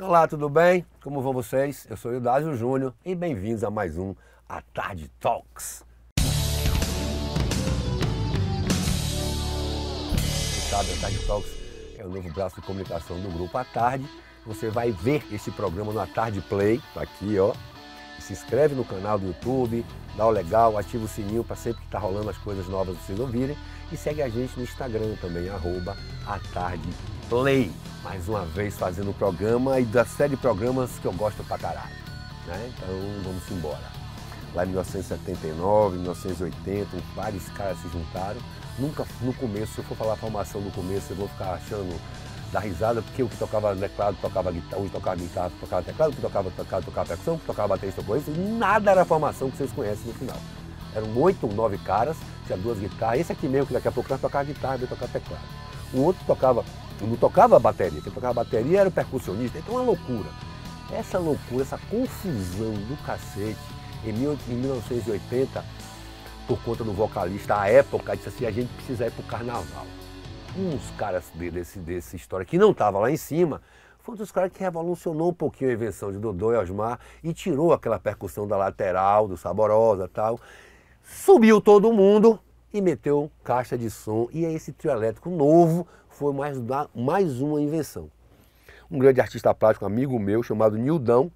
Olá, tudo bem? Como vão vocês? Eu sou o Eudásio Júnior e bem-vindos a mais um A Tarde Talks. Você sabe, a Tarde Talks é o novo braço de comunicação do grupo A Tarde. Você vai ver este programa no A Tarde Play, tá aqui, ó. se inscreve no canal do YouTube, dá o legal, ativa o sininho para sempre que tá rolando as coisas novas vocês ouvirem e segue a gente no Instagram também, arroba A Tarde Play, mais uma vez fazendo o programa e da série de programas que eu gosto pra caralho. Né? Então vamos embora. Lá em 1979, 1980, vários caras se juntaram. Nunca no começo, se eu for falar a formação no começo, eu vou ficar achando da risada, porque o que tocava teclado tocava guitarra, o que tocava guitarra tocava teclado, o que tocava tocava, tocava percussão, o que tocava bateria tocava isso, nada era a formação que vocês conhecem no final. Eram oito, nove caras, tinha duas guitarras, esse aqui mesmo que daqui a pouco tocava guitarra e tocava teclado. O outro tocava não tocava bateria, quem tocava bateria era o percussionista, então é uma loucura. Essa loucura, essa confusão do cacete, em 1980, por conta do vocalista, à época, disse assim, a gente precisa ir para o carnaval. Um dos caras desse, desse história, que não estava lá em cima, foi um dos caras que revolucionou um pouquinho a invenção de Dodô e Osmar e tirou aquela percussão da lateral, do Saborosa tal. Subiu todo mundo e meteu caixa de som. E é esse trio elétrico novo foi mais, mais uma invenção. Um grande artista plástico, amigo meu, chamado Nildão,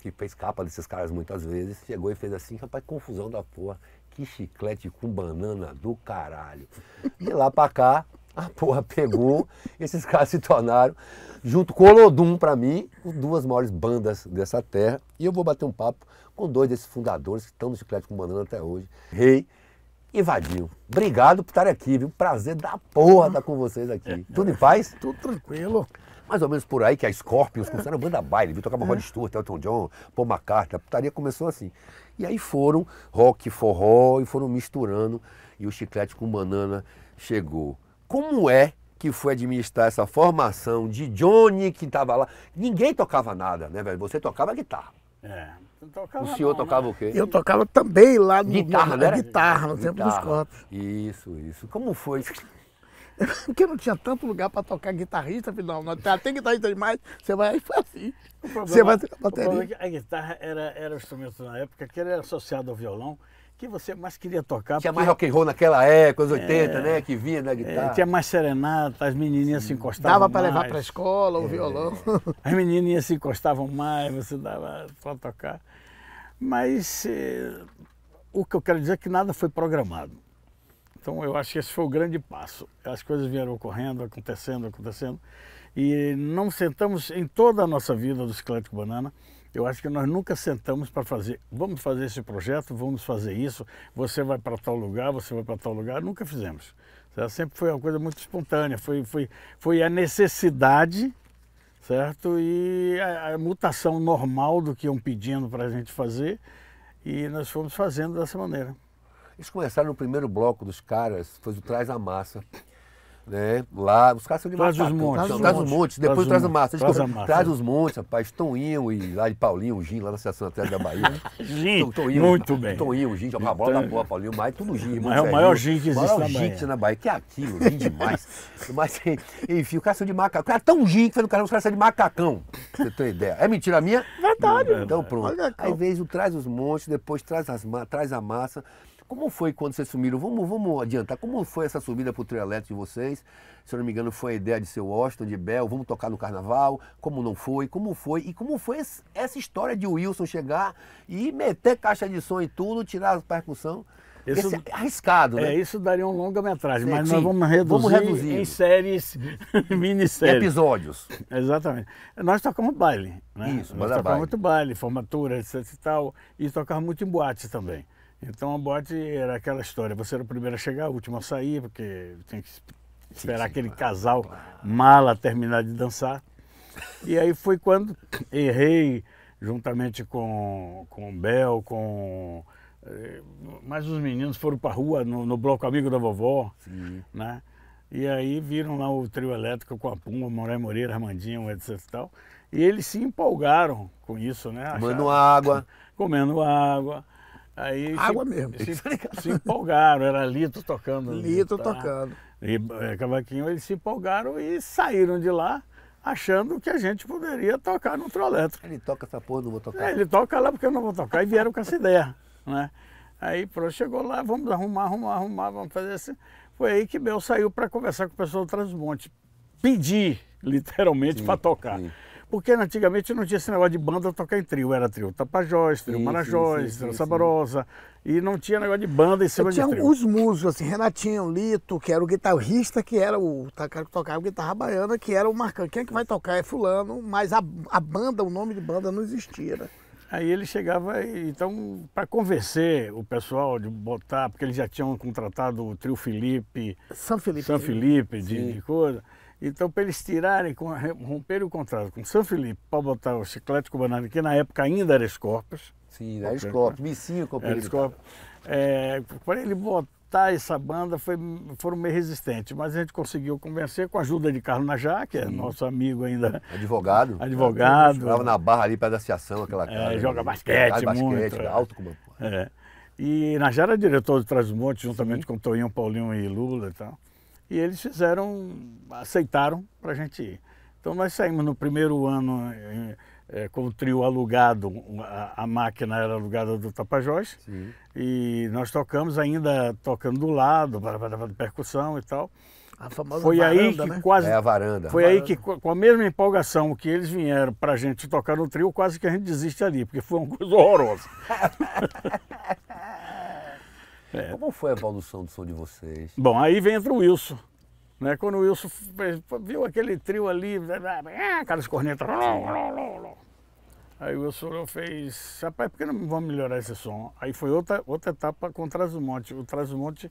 que fez capa desses caras muitas vezes, chegou e fez assim, rapaz, confusão da porra, que chiclete com banana do caralho. De lá pra cá, a porra pegou, esses caras se tornaram, junto com o Lodum, pra mim, duas maiores bandas dessa terra. E eu vou bater um papo com dois desses fundadores que estão no chiclete com banana até hoje, Rei hey, e Obrigado por estar aqui, viu? Prazer da porra estar com vocês aqui. Tudo em paz? Tudo tranquilo. Mais ou menos por aí que a Scorpions começaram a banda baile, viu? Tocava é. Rod Stewart, Elton John, Paul McCartney, a putaria começou assim. E aí foram rock, forró e foram misturando e o chiclete com banana chegou. Como é que foi administrar essa formação de Johnny que estava lá? Ninguém tocava nada, né, velho? Você tocava guitarra. É. Tocava, o senhor não, tocava né? o quê? Eu tocava também lá no guitarra, no, guitarra no tempo guitarra. dos corpos. Isso, isso. Como foi? Porque não tinha tanto lugar para tocar guitarrista, afinal. Não, tem guitarrista demais, você vai e faz assim. você vai é bateria. É a guitarra era, era instrumento na época que era associado ao violão que você mais queria tocar. Tinha porque... mais rock and roll naquela época, os 80, é... né? Que vinha na né, é, guitarra. É, tinha mais serenata, as menininhas Sim. se encostavam Dava para levar para a escola, o é... violão. As menininhas se encostavam mais, você dava para tocar. Mas eh, o que eu quero dizer é que nada foi programado. Então eu acho que esse foi o grande passo. As coisas vieram ocorrendo, acontecendo, acontecendo. E não sentamos em toda a nossa vida do Esquelético Banana, eu acho que nós nunca sentamos para fazer, vamos fazer esse projeto, vamos fazer isso, você vai para tal lugar, você vai para tal lugar, nunca fizemos. Certo? Sempre foi uma coisa muito espontânea, foi, foi, foi a necessidade, certo? E a, a mutação normal do que iam pedindo para a gente fazer, e nós fomos fazendo dessa maneira. Eles começaram no primeiro bloco dos caras, foi do Trás a Massa. Né? Lá, os caras são de Traz macaco. os montes. Traz, traz os montes, depois traz, o massa. Traz, a massa. traz os montes, rapaz. Toninho e lá de Paulinho, o Gin, lá na Seção Atlética da Bahia. Né? gin, Toninho, muito bem. Toninho, o Gin, joga a bola então, da boa, Paulinho, mais tudo Gin, irmão. É o maior Gin que existe maior na Bahia. Gin na Bahia, que é aquilo, Gin demais. mas, enfim, o cara de macaco. O cara é tão Gin que foi o cara, os caras são de macacão. Você tem ideia. É mentira minha? Verdade. Então pronto. Aí o traz os montes, depois traz, as, traz a massa. Como foi quando vocês sumiram? Vamos, vamos adiantar. Como foi essa subida para o trio elétrico de vocês? Se eu não me engano, foi a ideia de seu Washington, de Bel, vamos tocar no carnaval. Como não foi? Como foi? E como foi essa história de Wilson chegar e meter caixa de som e tudo, tirar a percussão? Isso, Esse é arriscado, é, né? É, isso daria uma longa metragem, sim, mas sim. nós vamos reduzir, vamos em séries, minisséries. Episódios. Exatamente. Nós tocamos baile, né? Isso, nós é tocamos baile. muito baile, formatura, etc e tal, e tocava muito em boate também. Então a boate era aquela história, você era o primeiro a chegar, o último a sair, porque tinha que esperar sim, aquele casal mala terminar de dançar. E aí foi quando errei, juntamente com, com o Bel, com eh, mas os meninos foram a rua no, no bloco amigo da vovó, Sim. né? E aí viram lá o trio elétrico com a Puma, Moré Moreira, Armandinho, etc e tal. E eles se empolgaram com isso, né? Comendo água. Comendo água. Aí água se, mesmo. Se, se, empolgaram, era Lito tocando. Lito tá? tocando. E é, Cavaquinho, eles se empolgaram e saíram de lá achando que a gente poderia tocar no trio elétrico. Ele toca essa porra, não vou tocar. É, ele toca lá porque eu não vou tocar e vieram com essa ideia né? Aí pronto, chegou lá, vamos arrumar, arrumar, arrumar, vamos fazer assim. Foi aí que Bel saiu para conversar com o pessoal do Transmonte. Pedir, literalmente, para tocar. Sim. Porque antigamente não tinha esse negócio de banda tocar em trio, era trio Tapajós, trio sim, Marajós, sim, trio Sabarosa, e não tinha negócio de banda em cima tinha de trio. os musos, assim, Renatinho, Lito, que era o guitarrista, que era o tá, cara que tocava guitarra baiana, que era o Marcão. Quem é que vai tocar é fulano, mas a, a banda, o nome de banda não existia, né? Aí ele chegava, então, para convencer o pessoal de botar, porque eles já tinham contratado o trio Felipe. São Felipe. São Felipe, de, de, coisa. Então, para eles tirarem, romperem o contrato com São Felipe para botar o Chiclete banana que na época ainda era Escorpas. Sim, era Escorpas, Bicinho com o era É, para ele botar montar essa banda foi, foram meio resistentes, mas a gente conseguiu convencer com a ajuda de Carlos Najá, que é Sim. nosso amigo ainda. Advogado. Advogado. Estava é, na barra ali perto da Ciação, aquela é, cara. joga basquete, basquete muito. É. alto como é. E Najá era diretor de trás montes juntamente Sim. com Toinho, Paulinho e Lula e tal. E eles fizeram, aceitaram para a gente ir. Então nós saímos no primeiro ano... Em, eh, é, com o trio alugado, a, a, máquina era alugada do Tapajós, Sim. e nós tocamos ainda tocando do lado, percussão e tal. A famosa foi varanda, aí que né? quase é a varanda. Foi varanda. aí que com a mesma empolgação que eles vieram para a gente tocar no trio, quase que a gente desiste ali, porque foi uma coisa horrorosa. é. Como foi a evolução do som de vocês? Bom, aí vem entra o Wilson. Né? Quando o Wilson viu aquele trio ali, aquelas cornetas. Aí o Wilson fez, rapaz, por que não vamos melhorar esse som? Aí foi outra, outra etapa com o trazumonte O trazumonte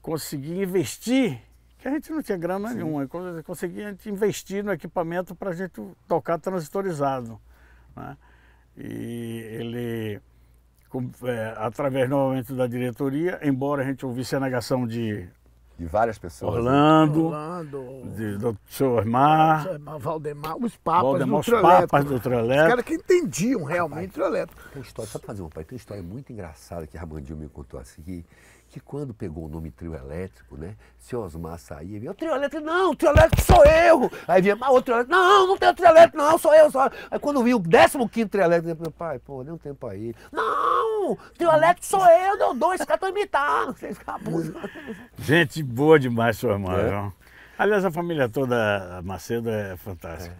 conseguia investir, que a gente não tinha grana Sim. nenhuma, conseguia investir no equipamento para a gente tocar transistorizado. Né? E ele, com, é, através novamente da diretoria, embora a gente ouvisse a negação de de várias pessoas. Né? Orlando, Orlando de, do seu Osmar. Valdemar, os papas Valdemar, do Treleto. Os papas do Treleto. Os caras que entendiam realmente o Treleto. Tem história, só para fazer uma pai, tem uma história muito engraçada que Ramandinho me contou assim, que, que quando pegou o nome trio elétrico, né, seu Osmar saía e vinha, o trio elétrico, não, o trio elétrico sou eu. Aí vinha, mas ah, outro trio elétrico, não, não tem o trio elétrico, não, sou eu, só. Aí quando vinha o 15º trio elétrico, eu falei, pai, pô, nem um tempo aí. Não! não. Trio sou eu, deu dois, fica tu imitar. Vocês Gente boa demais, sua irmã. É. Aliás, a família toda Macedo é fantástica.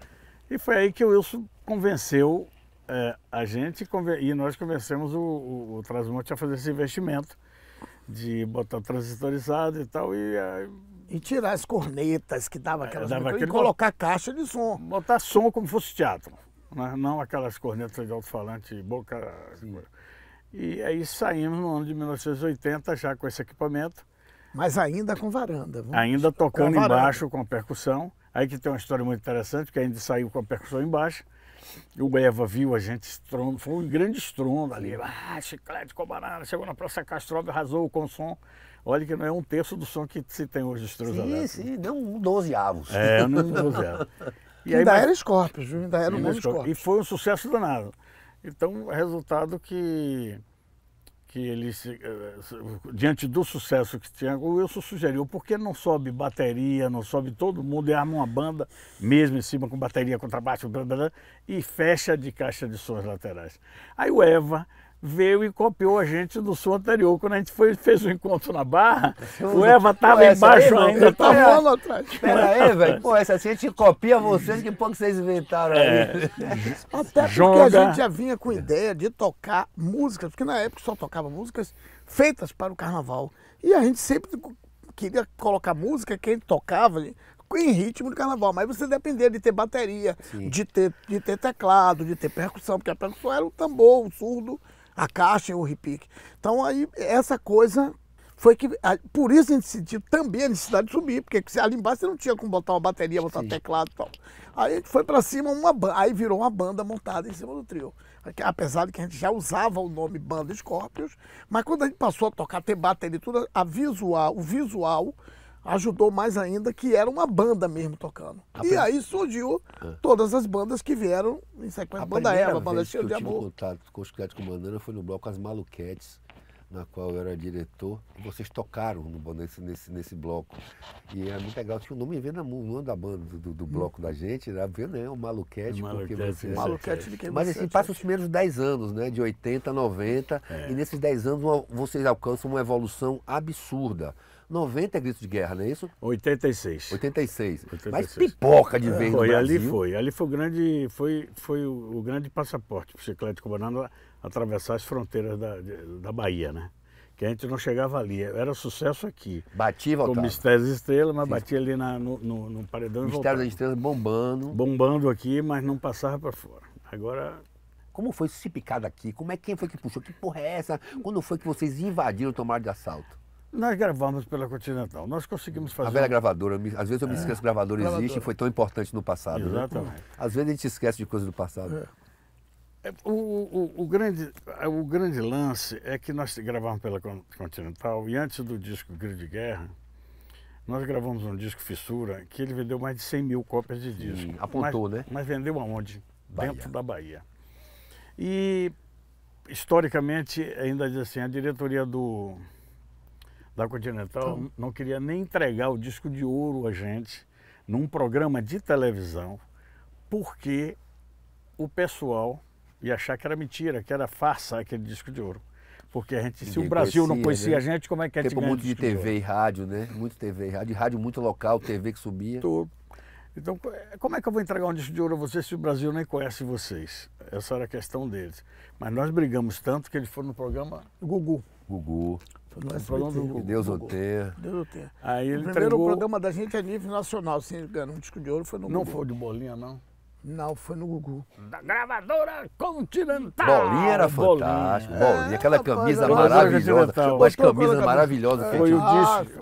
É. E foi aí que o Wilson convenceu é, a gente conven e nós convencemos o, o, o Transmonte a fazer esse investimento de botar transitorizado e tal. E, a... e tirar as cornetas que dava é, aquelas dava aquele... e colocar caixa de som. Botar som como fosse teatro. Né? Não aquelas cornetas de alto-falante, boca. Sim. E aí saímos no ano de 1980 já com esse equipamento. Mas ainda com varanda. Ainda tocando com embaixo com a percussão. Aí que tem uma história muito interessante, que ainda saiu com a percussão embaixo. E o Eva viu a gente estrondo, foi um grande estrondo ali. Ah, chiclete com banana, chegou na Praça Castrova, arrasou com o som. Olha que não é um terço do som que se tem hoje dos Sim, elétricos. sim, deu um dozeavos. É, um dozeavos. E ainda aí, era Scorpius, ainda era um Scorpius. E foi um sucesso danado. Então, resultado que, que ele, eh, se, diante do sucesso que tinha, o Wilson sugeriu, por que não sobe bateria, não sobe todo mundo e arma uma banda mesmo em cima com bateria, contrabaixo, blá, blá, blá, e fecha de caixa de sons laterais. Aí o Eva veio e copiou a gente do som anterior. Quando a gente foi, fez o um encontro na Barra, é o Eva estava embaixo aí, ainda. Tá vendo atrás. Pera aí, velho. Pô, essa assim, a gente copia vocês, que pouco vocês inventaram aí. É. Até porque a gente já vinha com ideia de tocar músicas, porque na época só tocava músicas feitas para o carnaval. E a gente sempre queria colocar música que a gente tocava, em ritmo de carnaval, mas você dependia de ter bateria, de ter, de ter teclado, de ter percussão, porque a percussão era o tambor, o surdo, a caixa e o repique. Então aí essa coisa foi que. Por isso a gente sentiu também a necessidade de subir, porque ali embaixo você não tinha como botar uma bateria, botar Sim. teclado e tal. Aí foi para cima uma aí virou uma banda montada em cima do trio. Apesar de que a gente já usava o nome Banda Scorpions, mas quando a gente passou a tocar, ter bateria e tudo, a visual, o visual ajudou mais ainda que era uma banda mesmo tocando. e aí surgiu ah. todas as bandas que vieram em sequência. A banda era, a Banda Cheiro de Amor. eu contato com os Criados Comandando foi no bloco As Maluquetes, na qual eu era diretor. Vocês tocaram no, nesse, nesse, nesse bloco. E era é muito legal. Tinha o um nome Vena o nome da banda, do, do bloco da gente. Era né? Vena, é o Maluquete. Maluquete, você, é. Maluquete de quem Mas assim, é passa os primeiros 10 anos, né? De 80, 90. É. E nesses 10 anos uma, vocês alcançam uma evolução absurda. 90 é grito de guerra, não é isso? 86. 86. 86. Mas pipoca de vez é, foi, Ali foi, ali foi o grande, foi, foi o, o grande passaporte para o Ciclético cubanano atravessar as fronteiras da, da Bahia, né? Que a gente não chegava ali, era sucesso aqui. Batia voltava. Com Mistério das Estrelas, mas Sim. batia ali na, no, no, no paredão Mistério das Estrelas bombando. Bombando aqui, mas não passava para fora. Agora como foi esse picado aqui? Como é quem foi que puxou? Que porra é essa? Quando foi que vocês invadiram o tomar de assalto? Nós gravamos pela Continental, nós conseguimos fazer. A velha gravadora, às vezes eu me é. esqueço que gravadora, gravadora existe e foi tão importante no passado. Né? Exatamente. Né? Às vezes a gente esquece de coisas do passado. É. É, o, o, o, grande, o grande lance é que nós gravamos pela Continental e antes do disco Grid de Guerra, nós gravamos um disco Fissura que ele vendeu mais de 100 mil cópias de disco. Sim, apontou, mas, né? Mas vendeu aonde? Bahia. Dentro da Bahia. E, historicamente, ainda diz assim, a diretoria do, da Continental então... não queria nem entregar o disco de ouro a gente num programa de televisão, porque o pessoal ia achar que era mentira, que era farsa aquele disco de ouro. Porque a gente, se Ninguém o Brasil conhecia, não conhecia né? a gente, como é que a gente Tempo muito de TV e rádio, né? Muito TV e rádio, rádio muito local, TV que subia. Tudo. Então, eh, como é que eu vou entregar um disco de ouro a vocês se o Brasil nem conhece vocês? Essa era a questão deles. Mas nós brigamos tanto que eles foram no programa Gugu. Gugu. Não é falando Do, Deus o Deus o ter. Aí ele o primeiro entregou... programa da gente a é nível nacional, sem assim, ganhar um disco de ouro, foi no Não foi de bolinha, não? Não, foi no Gugu. Da gravadora Continental. Bolinha era fantástico. Bolinha, aquela é, camisa é, maravilhosa. Umas camisas maravilhosas. foi o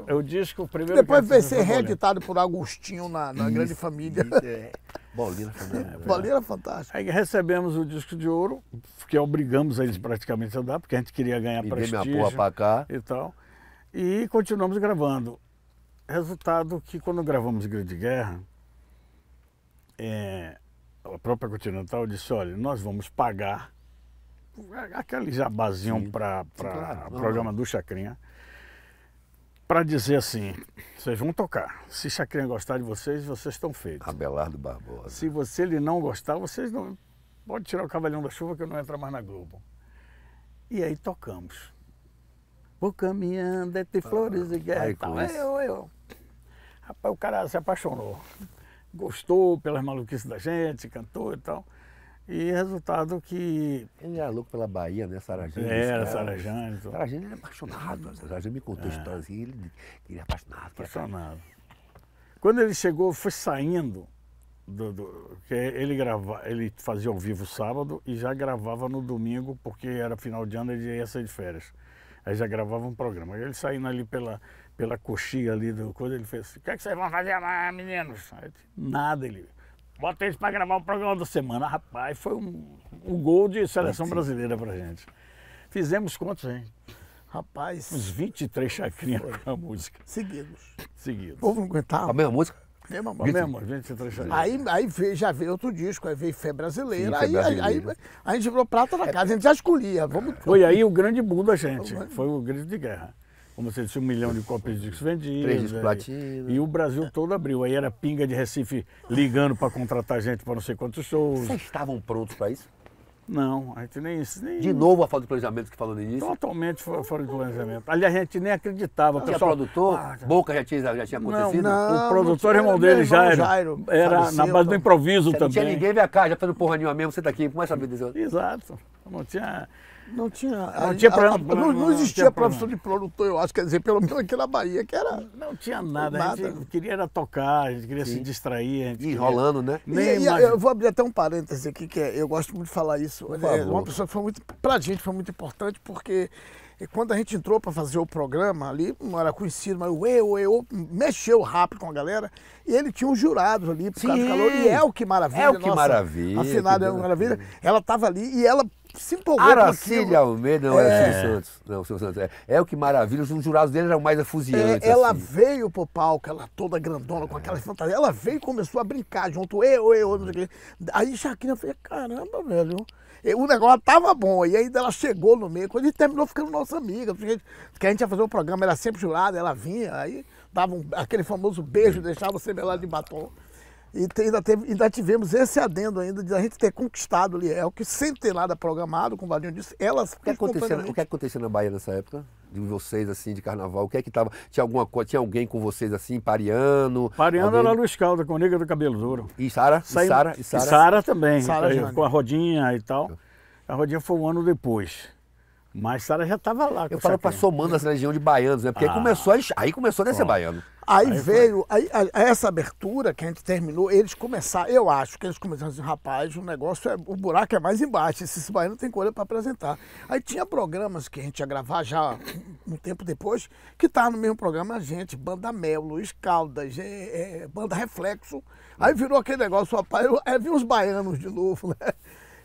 eu é disco, o primeiro. Depois vai ser reeditado por Agostinho na, na Grande Família. Isso, é. Bolina, fantástica. É, Paulina Aí recebemos o disco de ouro, que obrigamos eles praticamente a dar, porque a gente queria ganhar e prestígio. minha porra pra cá. E tal. E continuamos gravando. Resultado que quando gravamos Grito de Guerra, é, a própria Continental disse, olha, nós vamos pagar aquele jabazinho para o claro. programa do Chacrinha, para dizer assim, vocês vão tocar. Se Chacrinha gostar de vocês, vocês estão feitos. Abelardo Barbosa. Se você ele não gostar, vocês não. Pode tirar o Cavalhão da Chuva que eu não entro mais na Globo. E aí tocamos. Vou caminhando entre ah, flores e guerra. Aí, tal. Tá, eu, eu. Rapaz, o cara se apaixonou. Gostou pelas maluquices da gente, cantou e tal. E resultado que. Ele era louco pela Bahia, né? Sarajane? Era, Sarajane. Então. Sarajane era apaixonado. Né? Sarajane me contou é. história assim, ele, ele era é apaixonado. Apaixonado. Quando ele chegou, foi saindo. Do, do, que ele, grava, ele fazia ao vivo sábado e já gravava no domingo, porque era final de ano e ia sair de férias. Aí já gravava um programa. Ele saindo ali pela, pela coxinha ali do coisa, ele fez: assim, O que, é que vocês vão fazer lá, meninos? Aí, Nada, ele. Bota eles para gravar o programa da semana. Rapaz, foi um, um gol de seleção brasileira pra gente. Fizemos quantos, hein? Rapaz. Uns 23 chacrinhas com a música. Seguidos. Seguidos. O povo não aguentava. A mesma música? Mesma, a mesma, 23 chacrinhas. Aí, aí veio, já veio outro disco, aí veio Fé Brasileira. Sim, aí, Aí, aí, a gente virou prata na casa, a gente já escolhia. Vamos... Foi aí o grande boom da gente. Foi o grito de guerra como você disse, um milhão de cópias de discos vendidos. Três é, discos platina. E o Brasil todo abriu. Aí era pinga de Recife ligando para contratar gente para não sei quantos shows. Vocês estavam prontos para isso? Não, a gente nem, nem, De novo a falta de planejamento que falou no início? Totalmente fora de planejamento. ali a gente nem acreditava. Não, pessoal, produtor? Ah, Boca já tinha, já tinha acontecido? Não, não o produtor, irmão dele, já era, Jairo, era na base do né? improviso também. Não tinha ninguém, vem cá, já no porra nenhuma mesmo, você tá aqui, começa a me Exato. Não tinha... Não tinha. Ah, não, tinha plano, a, a, plano, não, existia não de produtor, eu acho, quer dizer, pelo menos aqui na Bahia, que era. Não, não tinha nada, nada, a gente queria era tocar, a gente queria Sim. se distrair. A gente Enrolando, queria... né? Nem e, eu vou abrir até um parêntese aqui, que é, eu gosto muito de falar isso. É, uma pessoa que foi muito. Pra gente foi muito importante, porque eh, quando a gente entrou para fazer o programa ali, não era conhecido, mas o eu, eu, mexeu rápido com a galera. E ele tinha um jurado ali por Sim. causa do calor. E é o que maravilha. é o que nossa, maravilha. Afinal, é é maravilha. Ela estava ali e ela se empolgou. Aracília Almeida não é. era Silvio Santos. Não, Silvio Santos. É, é o que maravilha, os jurados dele eram mais afuziantes. É, ela assim. veio pro palco, ela toda grandona, com é. aquela fantasia. Ela veio e começou a brincar junto, eu, eu, eu. sei Aí Shakira falei, caramba, velho. o negócio tava bom. E ainda ela chegou no meio, quando a gente terminou ficando nossa amiga. Porque a gente ia fazer o um programa, ela sempre jurada, ela vinha, aí dava um, aquele famoso beijo, deixava você melado de batom. E ainda, teve, ainda tivemos esse adendo ainda de a gente ter conquistado ali. É o que sem ter nada programado, como o Vadinho disse, elas. O que, é aconteceu, o que é aconteceu na Bahia nessa época? De vocês, assim, de carnaval? O que é que tava? Tinha alguma coisa, tinha alguém com vocês assim, pariano? Pariano alguém... era Luiz Calda, com Negra do cabelo duro. E Sara? Saí... E Sara? E Sara também. Sara com a rodinha e tal. A rodinha foi um ano depois. Mas Sara já estava lá. eu falo para somando as região de baianos, né? Porque ah, aí começou a, aí começou a descer baiano. Aí, aí veio aí, a, essa abertura que a gente terminou, eles começaram, eu acho que eles começaram assim, rapaz, o negócio é, o buraco é mais embaixo, esses baianos tem coisa para apresentar. Aí tinha programas que a gente ia gravar já um tempo depois, que tava no mesmo programa a gente, Banda Mel, Luiz Caldas, é, é, Banda Reflexo. Aí virou aquele negócio, rapaz, eu, é, vi os baianos de novo, né?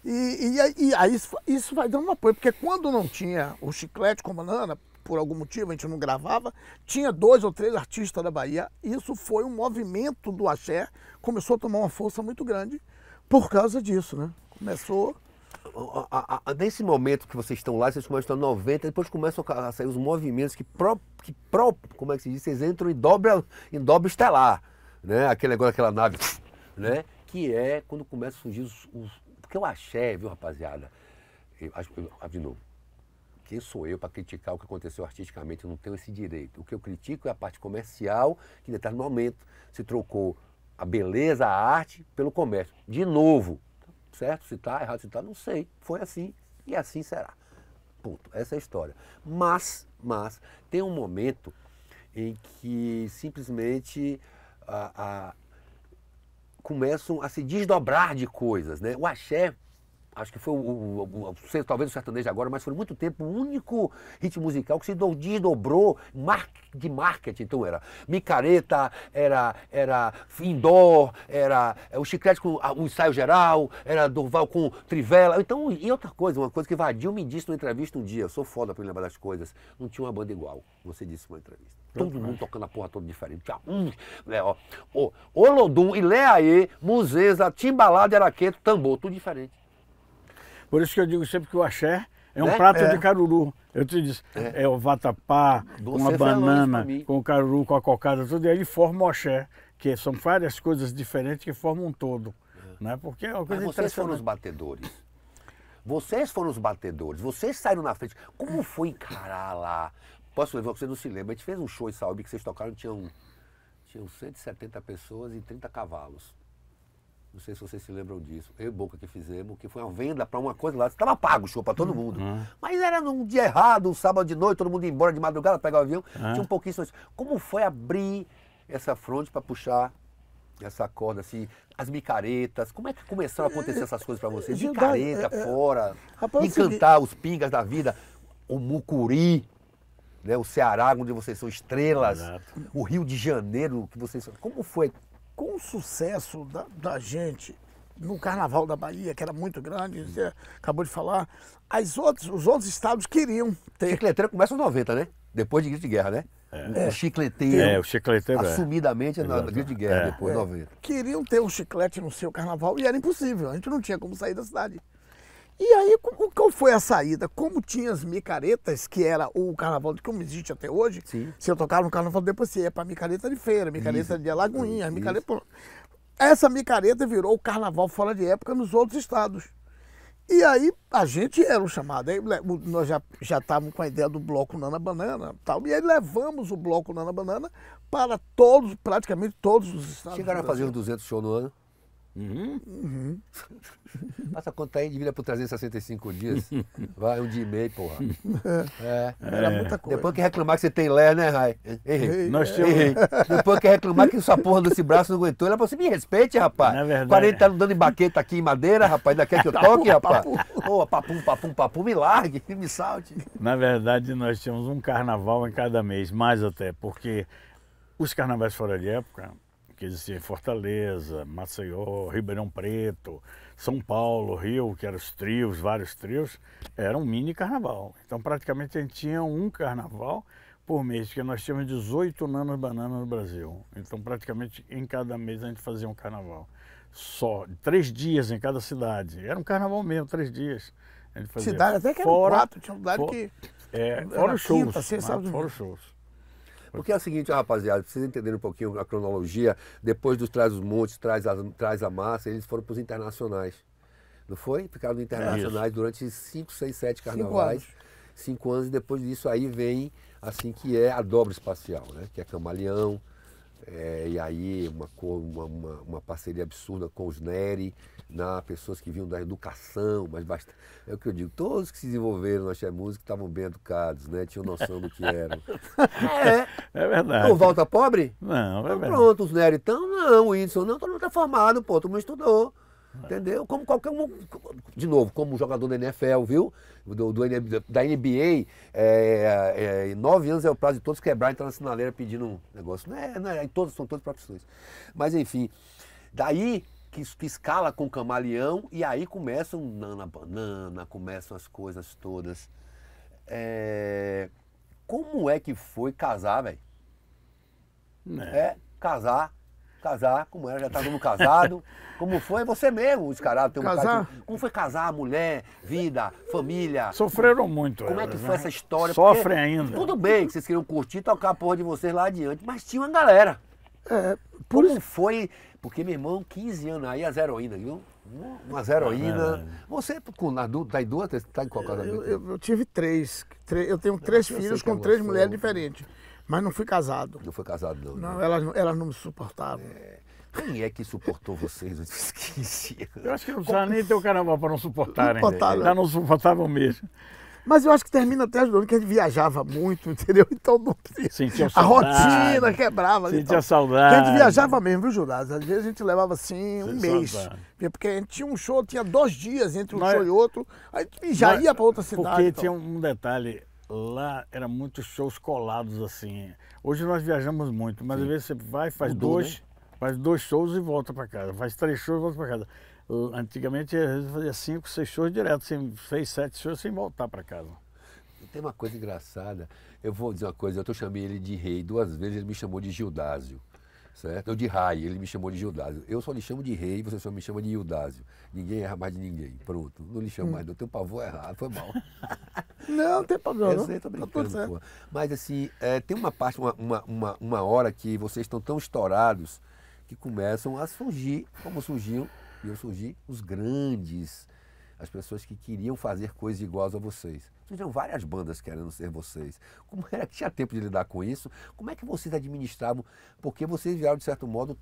E, e, e, aí isso, isso vai dando um apoio, porque quando não tinha o chiclete com banana, por algum motivo a gente não gravava, tinha dois ou três artistas da Bahia. Isso foi um movimento do axé, começou a tomar uma força muito grande por causa disso, né? Começou. A, a, a, nesse momento que vocês estão lá, vocês começam a 90, depois começam a sair os movimentos que pró, que pró, como é que se diz, vocês entram em dobra, em dobra estelar, né? Aquele negócio, aquela nave, né? Que é quando começam a surgir os, os porque o axé, viu, rapaziada? Eu, de novo, quem sou eu para criticar o que aconteceu artisticamente? Eu não tenho esse direito. O que eu critico é a parte comercial, que em determinado momento se trocou a beleza, a arte, pelo comércio. De novo, certo? Se está errado, se está, não sei. Foi assim e assim será. Ponto. Essa é a história. Mas, mas, tem um momento em que simplesmente a, a começam a se desdobrar de coisas, né? O axé acho que foi o, o, o, talvez o sertanejo agora, mas foi muito tempo o único hit musical que se desdobrou mar, de marketing. Então era micareta, era, era indoor, era é, o chiclete com o ensaio geral, era Durval com trivela. Então, e outra coisa, uma coisa que Vadil me disse numa entrevista um dia, eu sou foda pra lembrar das coisas, não tinha uma banda igual, você disse numa entrevista. Todo mundo tocando a porra toda diferente. Tinha um, né, ó, Olodum, Ileaê, Muzeza, Timbalada, Araqueto, Tambor, tudo diferente. Por isso que eu digo sempre que o axé é um né? prato é. de caruru. Eu te disse, é, é o vatapá, uma é com a banana, com o caruru, com a cocada, tudo, e aí forma o axé, que são várias coisas diferentes que formam um todo. É. Né? Porque é uma coisa Mas vocês foram os batedores. Vocês foram os batedores, vocês saíram na frente. Como foi encarar lá? Posso levar que você não se lembra? A gente fez um show em Saúde que vocês tocaram, tinham, tinham 170 pessoas e 30 cavalos. Não sei se vocês se lembram disso. Eu e Boca que fizemos, que foi uma venda para uma coisa lá. Estava pago o show para todo hum, mundo. Uhum. Mas era num dia errado, um sábado de noite, todo mundo ia embora de madrugada, pegar o avião. Uhum. Tinha um pouquinho isso. Como foi abrir essa fronte para puxar essa corda, assim, as micaretas? Como é que começaram a acontecer essas coisas para vocês? É, é, Micareta fora, rapaz, assim, encantar os pingas da vida, o mucuri. Né, o Ceará, onde vocês são estrelas, Exato. o Rio de Janeiro, que vocês são. Como foi com o sucesso da, da gente no Carnaval da Bahia, que era muito grande, você acabou de falar, as outros, os outros estados queriam ter. Chicleteiro começa nos 90, né? Depois de Grito de Guerra, né? É. O é. chicleteiro. É, o chicleteiro. É. Assumidamente é. na Grito de Guerra, é. depois de é. 90. Queriam ter um chiclete no seu carnaval e era impossível, a gente não tinha como sair da cidade. E aí, qual foi a saída? Como tinha as micaretas, que era o carnaval que como existe até hoje, Sim. se eu tocava no carnaval, depois você ia para micareta de feira, micareta Isso. de Alagoinha, Isso. micareta... Essa micareta virou o carnaval fora de época nos outros estados. E aí a gente era o chamado, aí, nós já estávamos com a ideia do bloco Nana Banana tal, e aí levamos o bloco Nana Banana para todos, praticamente todos os estados. Chegaram a fazer uns 200 shows no ano? Uhum. Uhum. Passa a conta tá aí, divida por 365 dias. Vai, um dia e meio, porra. É. é. Era muita coisa. Depois que reclamar que você tem lé, né, Rai? Errei. Nós tínhamos... Depois que reclamar que sua porra desse braço não aguentou, ela falou assim: me respeite, rapaz. Na é verdade. 40 é. anos dando em baqueta aqui em madeira, rapaz. Ainda quer que eu tá toque, tá rapaz? Ô, oh, papum, papum, papum, me largue, me salte. Na verdade, nós tínhamos um carnaval em cada mês, mais até, porque os carnavais fora de época que dizer, Fortaleza, Maceió, Ribeirão Preto, São Paulo, Rio, que eram os trios, vários trios, era um mini carnaval. Então praticamente a gente tinha um carnaval por mês, porque nós tínhamos 18 nanas bananas no Brasil. Então praticamente em cada mês a gente fazia um carnaval. Só três dias em cada cidade. Era um carnaval mesmo, três dias. A gente fazia. Cidade até que era fora, quatro, tinha um lugar que... É, fora os shows, quinta, sexta, fora os shows. Porque é o seguinte, rapaziada, vocês entenderem um pouquinho a cronologia, depois dos Traz os Montes, Traz a, Traz a Massa, eles foram para os internacionais. Não foi? Ficaram no internacionais é durante 5, 6, 7 carnavais. Cinco anos. Cinco anos e depois disso aí vem assim que é a dobra espacial, né? Que é camaleão, é, e aí uma, uma, uma, parceria absurda com os NERI, na, né? pessoas que vinham da educação, mas bastante. é o que eu digo, todos que se desenvolveram na Axé Música estavam bem educados, né? tinham noção do que eram. é, é verdade. Não volta pobre? Não, é então, verdade. Pronto, os NERI estão, não, o Whindersson não, todo mundo está formado, pô, todo mundo estudou. Entendeu? Como qualquer um, de novo, como jogador da NFL, viu? Do, do da NBA, é, é, é, nove anos é o prazo de todos quebrar e entrar na sinaleira pedindo um negócio. Não é, não é, todos, são todos profissões. Mas enfim, daí que, que escala com o camaleão e aí começam nana banana, começam as coisas todas. É, como é que foi casar, velho? Né. É, casar Casar, como era, é? já tá todo casado. Como foi você mesmo, os caras? uma casar? como foi casar, mulher, vida, família? Sofreram muito. Como é elas, é que foi né? essa história? Sofrem Porque, ainda. Tudo bem que vocês queriam curtir, tocar a porra de vocês lá adiante, mas tinha uma galera. É, por como isso... foi? Porque, meu irmão, 15 anos aí, as heroínas, viu? Umas heroínas. É. Né? Você, com adulto, tá em duas, tá em qual casamento? Eu, eu, eu tive três. eu tenho três eu filhos com é três mulheres diferentes. Mas não fui casado. Não foi casado, não. Não, né? elas, elas não me suportavam. É. Quem é que suportou vocês os 15 anos? Eu acho que não precisava Como... nem ter o carnaval para não suportarem. Não suportavam. Né? Já não suportavam mesmo. Mas eu acho que termina até ajudando, que a gente viajava muito, entendeu? Então não Sentia A rotina quebrava. Sentia então. saudade. Porque a gente viajava mesmo, viu, Judas? Às vezes a gente levava assim um Sentia mês. Saudade. Porque a gente tinha um show, tinha dois dias entre um show e outro. Aí já Nós... ia para outra cidade. Porque então. tinha um detalhe, lá era muitos shows colados assim. Hoje nós viajamos muito, mas Sim. às vezes você vai, faz Mudou, dois, né? faz dois shows e volta para casa, faz três shows e volta para casa. Antigamente às vezes fazia cinco, seis shows direto, sem, seis, sete shows sem voltar para casa. Tem uma coisa engraçada. Eu vou dizer uma coisa, eu chamei ele de rei duas vezes, ele me chamou de Gildásio certo? Ou de Rai, ele me chamou de Gildásio. Eu só lhe chamo de rei, você só me chama de Gildásio. Ninguém erra mais de ninguém. Pronto, não lhe chamo hum. mais, não Teu pavor é errado, foi mal. não, não tem pavor, é, não. Sei, tô tá tá brincando, tá Mas assim, é, tem uma parte, uma, uma, uma, uma hora que vocês estão tão estourados que começam a surgir, como surgiu, e eu surgi, os grandes, as pessoas que queriam fazer coisas iguais a vocês surgiram várias bandas querendo ser vocês. Como era que tinha tempo de lidar com isso? Como é que vocês administravam? Porque vocês vieram, de certo modo,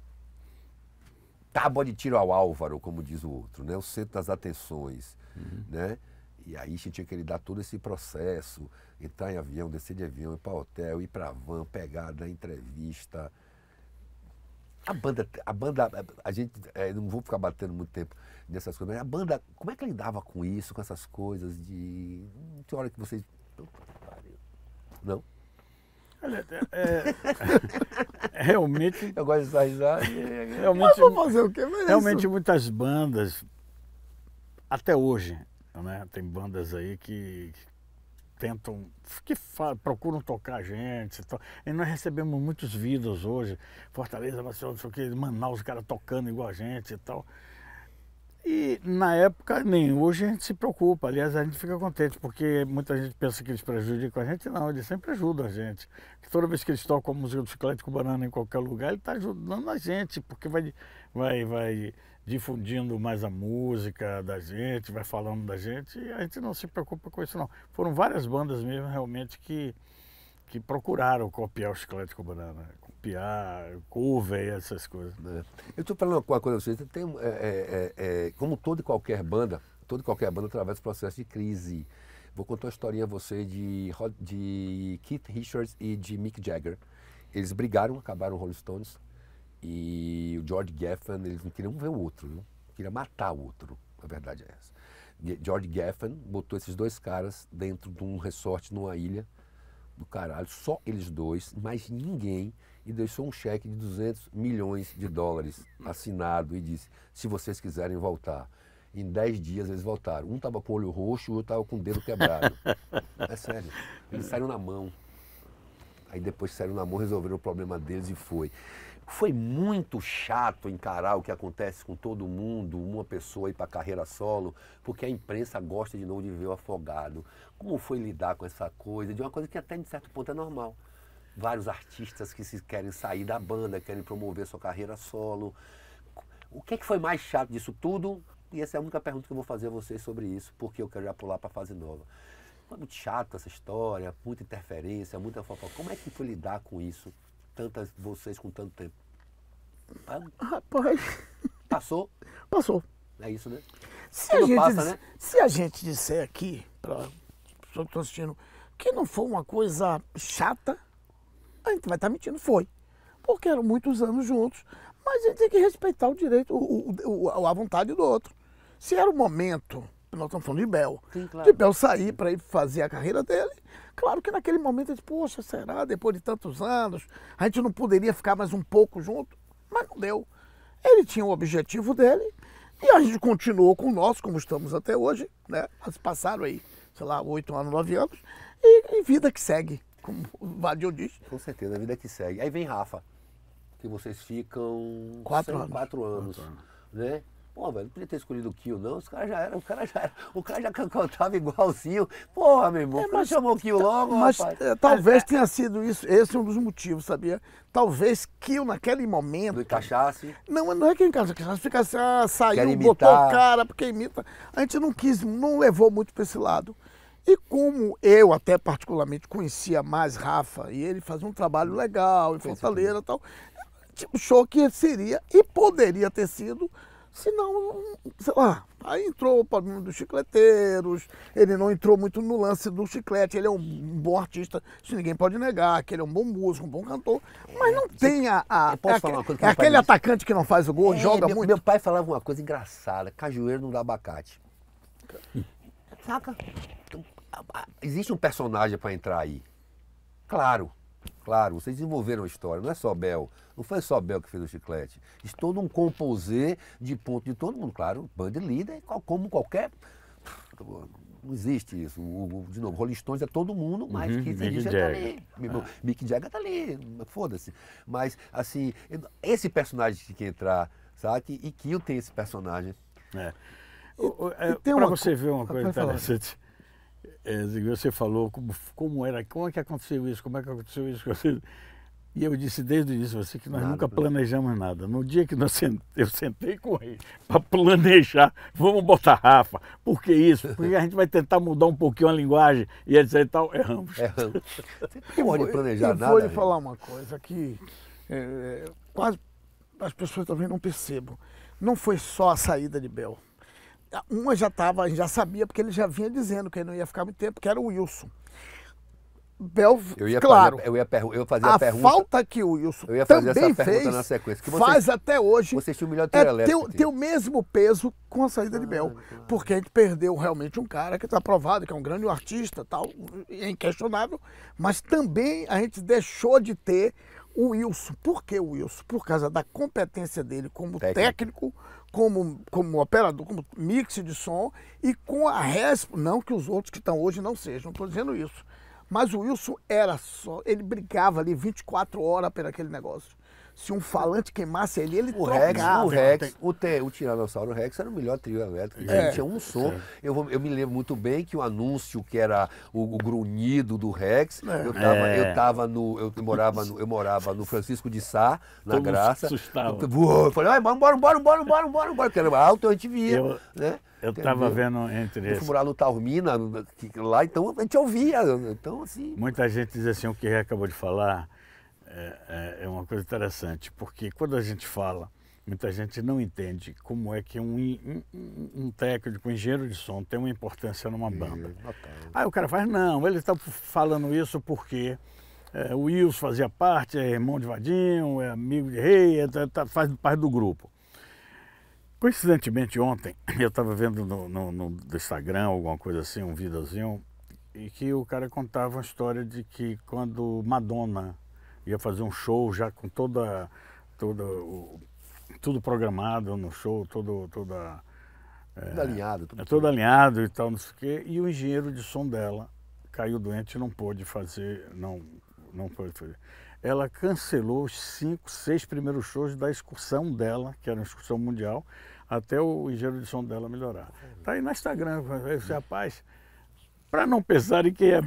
tábua de tiro ao Álvaro, como diz o outro, né? o centro das atenções. Uhum. Né? E aí a gente tinha que lidar todo esse processo, entrar em avião, descer de avião, ir para hotel, ir para van, pegar da entrevista. A banda, a banda, a gente, é, não vou ficar batendo muito tempo nessas coisas, mas a banda, como é que lidava com isso, com essas coisas de. que hora que vocês. Não? Olha, é, é, é, realmente. Eu gosto de risada. É, é, realmente, vou fazer o quê? Mas realmente isso... muitas bandas, até hoje, né? Tem bandas aí que, que tentam, que procuram tocar a gente. To... E nós recebemos muitos vídeos hoje, Fortaleza, Barcelona, não sei o que, Manaus, os caras tocando igual a gente e tal. E na época, nem hoje a gente se preocupa, aliás, a gente fica contente, porque muita gente pensa que eles prejudicam a gente, não, eles sempre ajudam a gente. Toda vez que eles tocam a música do Chiclete com Banana em qualquer lugar, ele está ajudando a gente, porque vai, vai, vai difundindo mais a música da gente, vai falando da gente, e a gente não se preocupa com isso não. Foram várias bandas mesmo realmente que, que procuraram copiar o Chiclete com Banana, copiar, cover, essas coisas. É. Eu estou falando uma coisa assim, tem, é é, é, é, como toda e qualquer banda, toda e qualquer banda atravessa processo de crise. Vou contar uma historinha a você de, de Keith Richards e de Mick Jagger. Eles brigaram, acabaram Rolling Stones, e o George Geffen, eles não queriam ver o outro, né? queria matar o outro, a verdade é essa. George Geffen botou esses dois caras dentro de um resort numa ilha do caralho, só eles dois, mais ninguém, e deixou um cheque de 200 milhões de dólares assinado e disse: se vocês quiserem voltar. Em 10 dias eles voltaram. Um estava com o olho roxo, o outro estava com o dedo quebrado. é sério. Eles saíram na mão. Aí depois saíram na mão, resolveram o problema deles e foi. Foi muito chato encarar o que acontece com todo mundo, uma pessoa ir para a carreira solo, porque a imprensa gosta de novo de ver o afogado. Como foi lidar com essa coisa? De uma coisa que até de certo ponto é normal. Vários artistas que se querem sair da banda, querem promover sua carreira solo. O que, é que foi mais chato disso tudo? E essa é a única pergunta que eu vou fazer a vocês sobre isso, porque eu quero já pular para a fase nova. Foi muito chato essa história, muita interferência, muita fofoca. Como é que foi lidar com isso? tantas vocês com tanto tempo? Tá? Rapaz. Passou? Passou. É isso, né? Se, a gente, passa, né? se a gente disser aqui, para o que assistindo, que não foi uma coisa chata, a gente vai estar tá mentindo. Foi. Porque eram muitos anos juntos, mas a gente tem que respeitar o direito, o, o a vontade do outro. Se era o momento, nós estamos falando de Bel, Sim, claro. de Bel sair para ir fazer a carreira dele, Claro que naquele momento eu disse, poxa, será? Depois de tantos anos, a gente não poderia ficar mais um pouco junto? Mas não deu. Ele tinha o objetivo dele e a gente continuou com nós como estamos até hoje, né? Mas passaram aí, sei lá, oito anos, nove anos, e, e, vida que segue, como o Vadio diz. Com certeza, a vida que segue. Aí vem Rafa, que vocês ficam... Quatro anos. Quatro anos, quatro anos. né? Pô, velho, não podia ter escolhido o Kill, não. Os caras já eram, o cara já era, o cara já cantava igualzinho. Porra, meu irmão, é, mas chamou o Kill tá, logo, Mas é, talvez tenha sido isso, esse é um dos motivos, sabia? Talvez Kill naquele momento. Do Encaixasse. Não, não é que encaixasse, fica assim, ah, saiu, botou o cara, porque imita. A gente não quis, não levou muito para esse lado. E como eu até particularmente conhecia mais Rafa, e ele fazia um trabalho legal em Fortaleza e tal, tipo, show que seria e poderia ter sido Senão, sei lá, aí entrou o problema dos chicleteiros, ele não entrou muito no lance do chiclete, ele é um bom artista, isso ninguém pode negar, que ele é um bom músico, um bom cantor, mas não Você, tem a... a eu posso é, falar uma coisa que é aquele atacante que não faz o gol, é, joga meu, muito. Meu pai falava uma coisa engraçada, cajueiro não dá abacate. Saca? Existe um personagem para entrar aí. Claro, Claro, vocês desenvolveram a história, não é só Bel. Não foi só Bel que fez o chiclete. Estou num composê de ponto de todo mundo. Claro, band líder, como qualquer. Não existe isso. O, de novo, Rolling Stones é todo mundo, uhum, mas uhum, Keith Mick tá Jagger tá ali. Ah. Mick Jagger tá ali, foda-se. Mas, assim, esse personagem tinha que entrar, sabe? E Kill tem esse personagem. É. E, é, e, tem você ver uma ah, coisa interessante. É, você falou como, como era, como é que aconteceu isso, como é que aconteceu isso. E eu disse desde o início você que nós nada, nunca planejamos nada. No dia que nós eu sentei com ele para planejar, vamos botar Rafa, por que isso? Porque a gente vai tentar mudar um pouquinho a linguagem e etc e tal, erramos. erramos. Você não pode planejar eu nada. Eu vou lhe falar uma coisa que é, é, quase as pessoas talvez não percebam. Não foi só a saída de Bel. Ah, uma já estava, já sabia, porque ele já vinha dizendo que ele não ia ficar muito tempo, que era o Wilson. Bel, eu ia claro, fazer, eu ia eu fazia a, a pergunta, falta que o Wilson eu ia fazer também essa fez, na sequência, que faz até hoje, tinha é, o melhor é, tem, o mesmo peso com a saída ah, de Bel, claro. porque a gente perdeu realmente um cara que está provado, que é um grande artista, tal, é inquestionável, mas também a gente deixou de ter o Wilson. Por que o Wilson? Por causa da competência dele como técnico, técnico como, como operador, como mix de som e com a resp, não que os outros que estão hoje não sejam, não estou dizendo isso. Mas o Wilson era só, ele brigava ali 24 horas por aquele negócio. Se um falante queimasse ele, ele Rex, trocava. o Rex, o, te, o Tiranossauro Rex era o melhor trio elétrico. É. Gente, tinha um som. É. Eu, eu me lembro muito bem que o anúncio que era o, o grunhido do Rex, é. eu, tava, é. eu tava no. Eu morava no, eu morava no Francisco de Sá, na Todo Graça. Assustava. Eu, eu falei, vamos bora, bora, bora, bora, bora, bora, que era alto, a gente via. Eu... Né? Eu estava vendo entre eles. morar no Taormina, lá, então a gente ouvia. Então, assim. Muita gente diz assim: o que acabou de falar é, é, é, uma coisa interessante, porque quando a gente fala, muita gente não entende como é que um, um, um técnico, um engenheiro de som tem uma importância numa banda. Hum, Aí o cara faz, não, ele está falando isso porque é, o Wilson fazia parte, é irmão de Vadinho, é amigo de rei, é, tá, tá faz parte do grupo. Coincidentemente, ontem eu estava vendo no, no, no, Instagram, alguma coisa assim, um videozinho, e que o cara contava uma história de que quando Madonna ia fazer um show já com toda, toda o, tudo programado no show, todo, toda... É, alinhado. Tudo, é, tudo alinhado e tal, não sei o quê. E o engenheiro de som dela caiu doente e não pôde fazer, não, não pôde fazer. Ela cancelou os cinco, seis primeiros shows da excursão dela, que era uma excursão mundial, até o engenheiro de som dela melhorar. Tá aí no Instagram, esse rapaz, para não pensar em quem é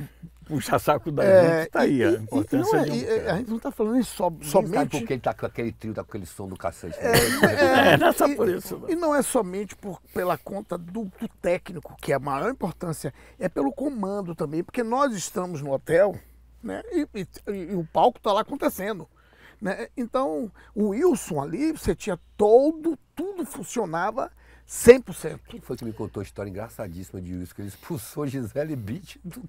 puxar saco da é, gente, tá aí e, a importância é, e, é, um... A gente não está falando só, somente... porque ele tá com aquele trio, tá com aquele som do cacete. Né? É, é, é, é por isso. Né? E não é somente por, pela conta do, do técnico, que é a maior importância, é pelo comando também, porque nós estamos no hotel, né, e, e, e o palco está lá acontecendo. Né? Então, o Wilson ali, você tinha todo, tudo funcionava 100%. Quem foi que me contou a história engraçadíssima de Wilson, que ele expulsou Gisele Beach do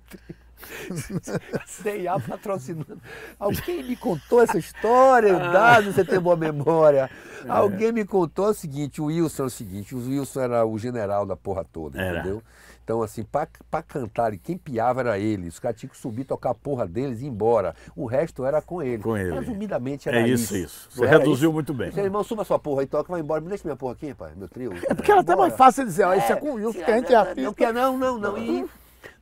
Cia patrocinando. Alguém me contou essa história, ah. dado você tem boa memória. É. Alguém me contou o seguinte, o Wilson é o seguinte, o Wilson era o general da porra toda, era. entendeu? Então, assim, para cantar, e quem piava era ele. Os que subir, tocar a porra deles e ir embora. O resto era com ele. Com ele. Resumidamente é era é isso. É isso, isso. Você reduziu isso. muito bem. Seu irmão, suba sua porra e toca, vai embora. Me deixa minha porra aqui, pai, meu trio. É porque era até mais fácil dizer, ó, isso é, é, com o Wilson, que a é gente é afim. Não, não, não, não. E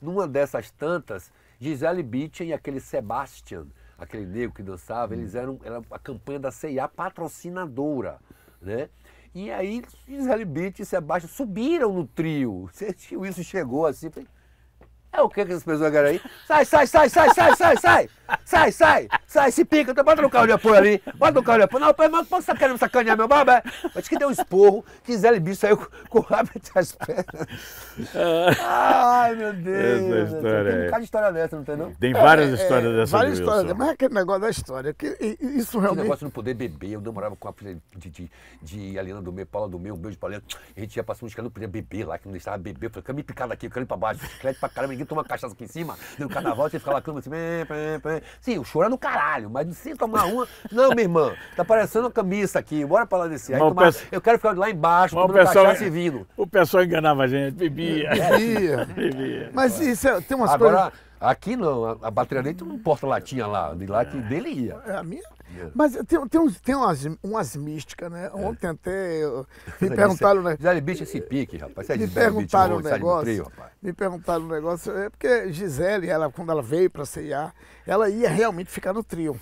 numa dessas tantas, Gisele Bündchen e aquele Sebastian, aquele negro que dançava, eles eram a campanha da CIA patrocinadora, né? E aí Gisele Beat e Sebastião subiram no trio. O Wilson chegou assim, falei, é o que que essas pessoas querem aí? Sai, sai, sai, sai, sai, sai, sai! Sai, sai! Sai, se pica, então bota no carro de apoio ali, bota no carro de apoio. Não, pai, mas você tá querendo sacanear meu barba? É? Mas que deu um esporro, que Zé Libi saiu com o rabo entre as pernas. Ai, meu Deus! Essa história tem um é bocado de história dessa, não tem não? Tem várias é, é histórias é, dessa. Várias histórias, Wilson. mas é aquele negócio da história, que isso realmente... O negócio de não poder beber, eu namorava com a filha de, de, de Aliana do meio, Paula do meio, um beijo pra Aliana. A gente ia passando um dia não podia beber lá, que não deixava beber. Eu falei, quero me picar daqui, eu quero ir pra baixo, crédito pra caramba, que toma cachaça aqui em cima, no carnaval você fica lá cama assim, pê, pê, pê. sim, o choro é no caralho, mas sem tomar uma, não, minha irmã, tá parecendo uma camisa aqui, bora pra lá descer. Aí tomar, peço... eu quero ficar lá embaixo, tomando pessoal, cachaça e O pessoal enganava a gente, bebia. Bebia. bebia. Mas isso é, tem umas Agora, coisas... Aqui não, a, a bateria dele tu não importa latinha lá, de lá que é. dele ia. É a minha? É. Mas tem, tem, uns, tem umas, umas místicas, né? É. Ontem é. até eu, me perguntaram, né? Gisele Beach esse pique, rapaz. É me perguntaram um negócio. Me perguntaram um negócio, é porque Gisele, ela, quando ela veio para CIA, ela ia realmente ficar no trio.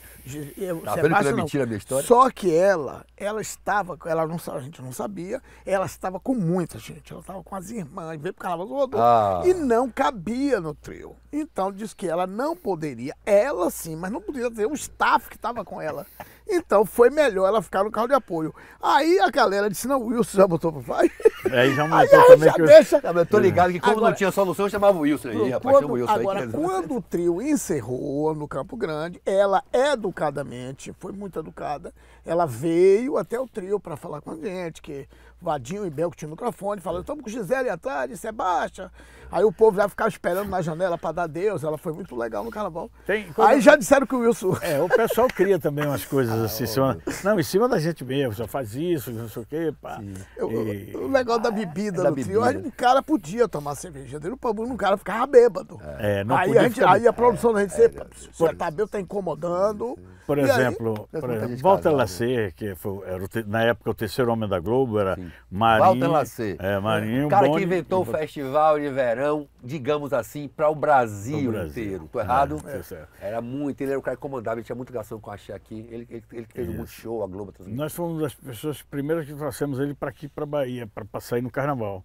tá vendo que mentira a minha história? Só que ela, ela estava, ela não, a gente não sabia, ela estava com muita gente, ela estava com as irmãs, veio pro carnaval do Rodolfo, ah. e não cabia no trio. Então disse que ela não poderia, ela sim, mas não podia ter o staff que estava com ela. Então foi melhor ela ficar no carro de apoio. Aí a galera disse, não, o Wilson já botou pro pai. Aí, já matou aí, também. Já que eu... deixa... Não, eu tô ligado que como agora, não tinha solução, eu chamava o Wilson aí, rapaz, chama o Wilson Agora, aí, que... quando o trio encerrou, morando no Campo Grande, ela educadamente, foi muito educada, ela veio até o trio para falar com a gente que Vadinho e Belco tinha o microfone, falando, estamos com Gisele atrás, Sebastião. Aí o povo já ficava esperando na janela para dar Deus, ela foi muito legal no carnaval. Tem, quando... Aí já disseram que o Wilson. É, o pessoal cria também umas coisas ah, assim, cima... não, em cima da gente mesmo, só faz isso, não sei o quê, pá. e... O negócio da ah, bebida é, da bebida. o cara podia tomar cerveja dele, o problema o cara ficava bêbado. É, não aí, a gente, ficar... aí a produção é, da gente, é, você é, tá bêbado, tá incomodando. Sim. Por exemplo, aí, por exemplo Walter né? Lacer, que foi, era te, na época o terceiro homem da Globo, era Sim. Marinho. Walter Lacer. É, Marinho. O é. cara que inventou o festival de verão, digamos assim, para o Brasil, Brasil, inteiro. Estou é, errado? É, é. Era muito, ele era o cara que comandava, ele tinha muita ligação com a Axé aqui. Ele, ele, ele fez um muito show, a Globo. Transmitiu. Nós fomos das pessoas primeiras que trouxemos ele para aqui, para Bahia, para sair no carnaval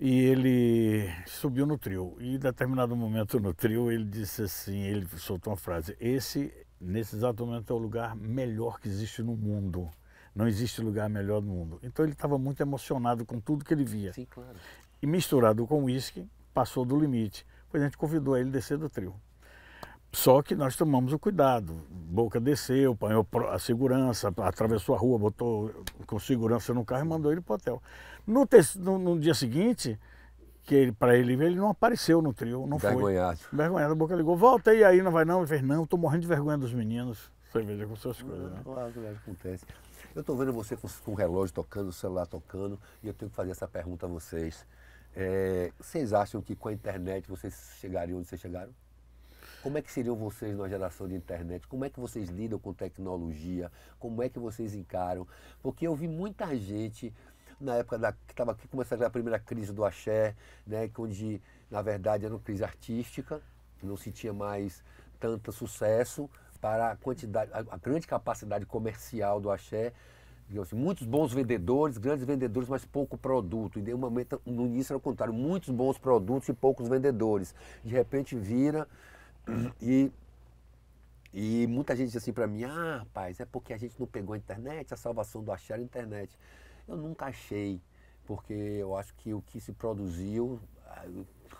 e ele subiu no trio. E em determinado momento no trio, ele disse assim, ele soltou uma frase, esse nesse exato momento é o lugar melhor que existe no mundo. Não existe lugar melhor no mundo. Então ele estava muito emocionado com tudo que ele via. Sim, claro. E misturado com uísque, passou do limite. Pois a gente convidou ele a descer do trio. Só que nós tomamos o cuidado. Boca desceu, apanhou a segurança, atravessou a rua, botou com segurança no carro e mandou ele para o hotel. No, no, no dia seguinte, que ele, para ele ele não apareceu no trio, não foi. Vergonhado. vergonhado A boca ligou, volta aí, aí não vai não. Ele fez, não, tô morrendo de vergonha dos meninos. Você veja com suas coisas, né? Claro que acontece. Eu estou vendo você com, com, o relógio tocando, o celular tocando, e eu tenho que fazer essa pergunta a vocês. É, vocês acham que com a internet vocês chegariam onde vocês chegaram? Como é que seriam vocês numa geração de internet? Como é que vocês lidam com tecnologia? Como é que vocês encaram? Porque eu vi muita gente na época da, que estava aqui começando a primeira crise do axé, né, onde na verdade era uma crise artística, não se tinha mais tanto sucesso para a quantidade, a, a grande capacidade comercial do axé, Assim, muitos bons vendedores, grandes vendedores, mas pouco produto. E de uma meta no início era o contrário, muitos bons produtos e poucos vendedores. De repente vira e, e muita gente diz assim para mim, ah, rapaz, é porque a gente não pegou a internet, a salvação do era a internet. Eu nunca achei, porque eu acho que o que se produziu.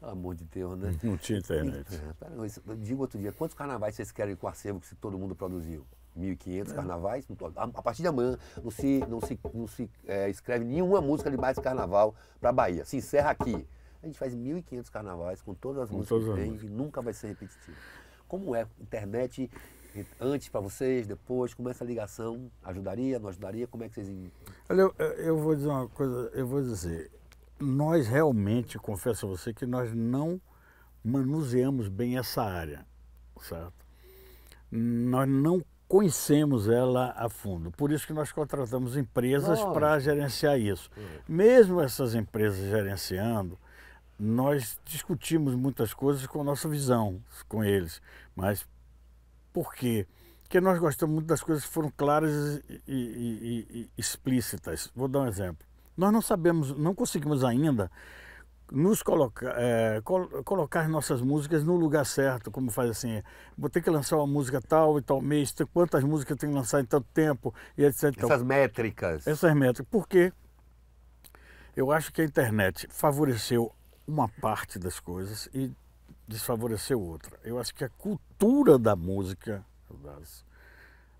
Pelo amor de Deus, né? Não tinha internet. Eu digo outro dia, quantos carnavais vocês querem com o acervo que todo mundo produziu? 1.500 é. carnavais? A partir de amanhã não se, não se, não se é, escreve nenhuma música de mais carnaval para a Bahia. Se encerra aqui. A gente faz 1.500 carnavais com todas as com músicas todas que tem e nunca vai ser repetitivo. Como é internet antes para vocês, depois? Como essa ligação? Ajudaria, não ajudaria? Como é que vocês. Olha, eu, eu vou dizer uma coisa, eu vou dizer. Nós realmente, confesso a você, que nós não manuseamos bem essa área, certo? Nós não conhecemos ela a fundo. Por isso que nós contratamos empresas para gerenciar isso. Uhum. Mesmo essas empresas gerenciando, nós discutimos muitas coisas com a nossa visão com eles, mas por quê? Porque nós gostamos muito das coisas que foram claras e, e, e, explícitas. Vou dar um exemplo. Nós não sabemos, não conseguimos ainda nos colocar, é, col colocar nossas músicas no lugar certo, como faz assim, vou ter que lançar uma música tal e tal mês, quantas músicas tem que lançar em tanto tempo, e etc. Então, essas tal. métricas. Essas métricas. Por quê? Eu acho que a internet favoreceu uma parte das coisas e desfavoreceu outra. Eu acho que a cultura da música,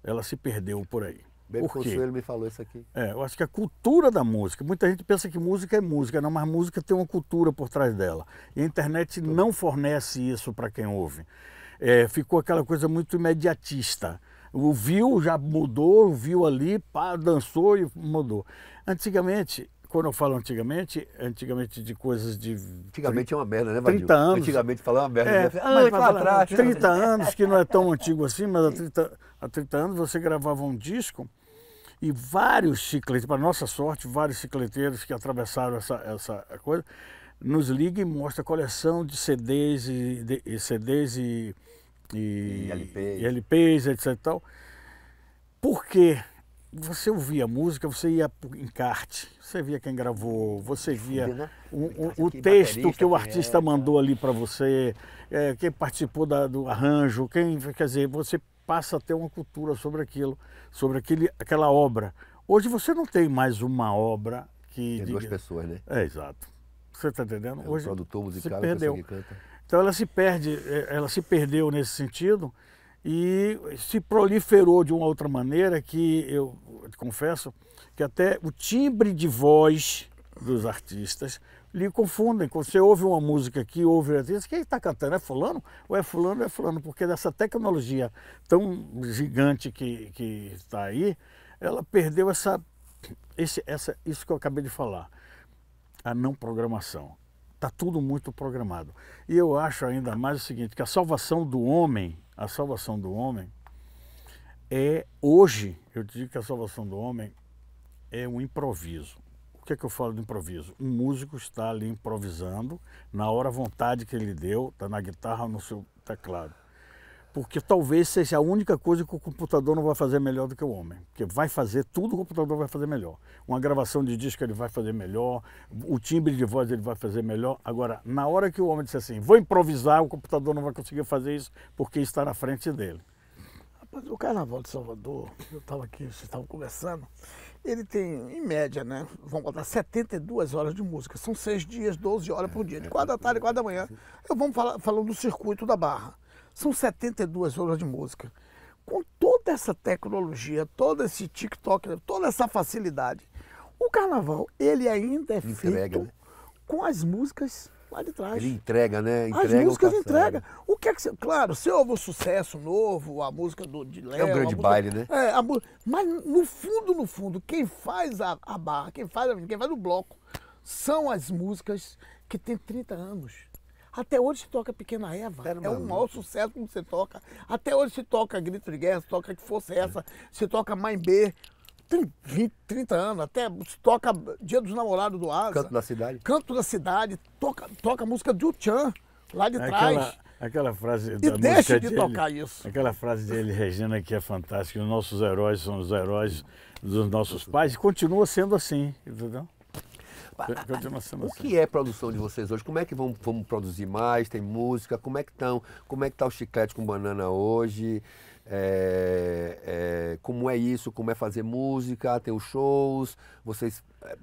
ela se perdeu por aí. Bebe por Ele me falou isso aqui. É, eu acho que a cultura da música, muita gente pensa que música é música, não, mas música tem uma cultura por trás dela. E a internet Tudo. não fornece isso para quem ouve. É, ficou aquela coisa muito imediatista. O viu já mudou, viu ali, pá, dançou e mudou. Antigamente, quando eu falo antigamente, antigamente de coisas de. Antigamente 30, é uma merda, né, Vadil? 30 anos. Antigamente falar uma merda. É, né? Ah, mas fala, atrás. 30 né? anos, que não é tão antigo assim, mas há 30, há 30 anos você gravava um disco e vários chicleteiros, para nossa sorte, vários cicleteiros que atravessaram essa, essa coisa, nos liga e mostra a coleção de CDs e, de, e CDs e, e, e LPs. e, LPs. etc. Tal. Por quê? você ouvia música, você ia em kart, você via quem gravou, você via né? o, o, o texto que o artista é, mandou é. ali para você, é, quem participou da, do arranjo, quem, quer dizer, você passa a ter uma cultura sobre aquilo, sobre aquele, aquela obra. Hoje você não tem mais uma obra que. Tem diga... duas pessoas, né? É, exato. Você está entendendo? É um Hoje, produtor musical, se perdeu. Então ela se perde, é, ela se perdeu nesse sentido e se proliferou de uma outra maneira que eu confesso que até o timbre de voz dos artistas lhe confundem. Quando você ouve uma música aqui, ouve artista, quem está cantando? É fulano? Ou é fulano? É fulano? Porque dessa tecnologia tão gigante que está aí, ela perdeu essa, esse, essa, isso que eu acabei de falar, a não programação. Está tudo muito programado. E eu acho ainda mais o seguinte, que a salvação do homem a salvação do homem é hoje, eu digo que a salvação do homem é um improviso. O que é que eu falo de improviso? Um músico está ali improvisando na hora a vontade que ele deu, está na guitarra, ou no seu teclado porque talvez seja a única coisa que o computador não vai fazer melhor do que o homem, porque vai fazer tudo o computador vai fazer melhor. Uma gravação de disco ele vai fazer melhor, o timbre de voz ele vai fazer melhor. Agora, na hora que o homem disser assim, vou improvisar, o computador não vai conseguir fazer isso porque está na frente dele. Rapaz, o Carnaval de Salvador, eu estava aqui, vocês estavam conversando, ele tem, em média, né, vamos botar 72 horas de música, são seis dias, 12 horas por dia, de quatro da tarde e quatro da manhã. Eu vamos falar, falando do circuito da Barra. São 72 horas de música. Com toda essa tecnologia, todo esse TikTok, toda essa facilidade, o carnaval, ele ainda é entrega, feito né? com as músicas lá de trás. Ele entrega, né? Entrega as músicas entrega. O que é que você... Claro, se ouve o sucesso novo, a música do de Léo, É um grande música, baile, né? É, a, mas no fundo, no fundo, quem faz a, a barra, quem faz, quem faz o bloco, são as músicas que tem 30 anos. Até hoje se toca Pequena Eva. é um maior sucesso como você toca. Até hoje se toca Grito de Guerra, se toca Que Fosse Essa, se toca Mãe B. Tem 20, 30 anos, até se toca Dia dos Namorados do Asa. Canto da Cidade. Canto da Cidade, toca, toca música de Uchan, lá de trás. Aquela frase e música de, de tocar isso. Aquela frase dele, Regina, que é fantástica. Os nossos heróis são os heróis dos nossos pais. E continua sendo assim, entendeu? O que é produção de vocês hoje? Como é que vão, vamos produzir mais? Tem música? Como é que estão? Como é que está o chiclete com banana hoje? É, é, como é isso? Como é fazer música? Tem os shows? Vocês é,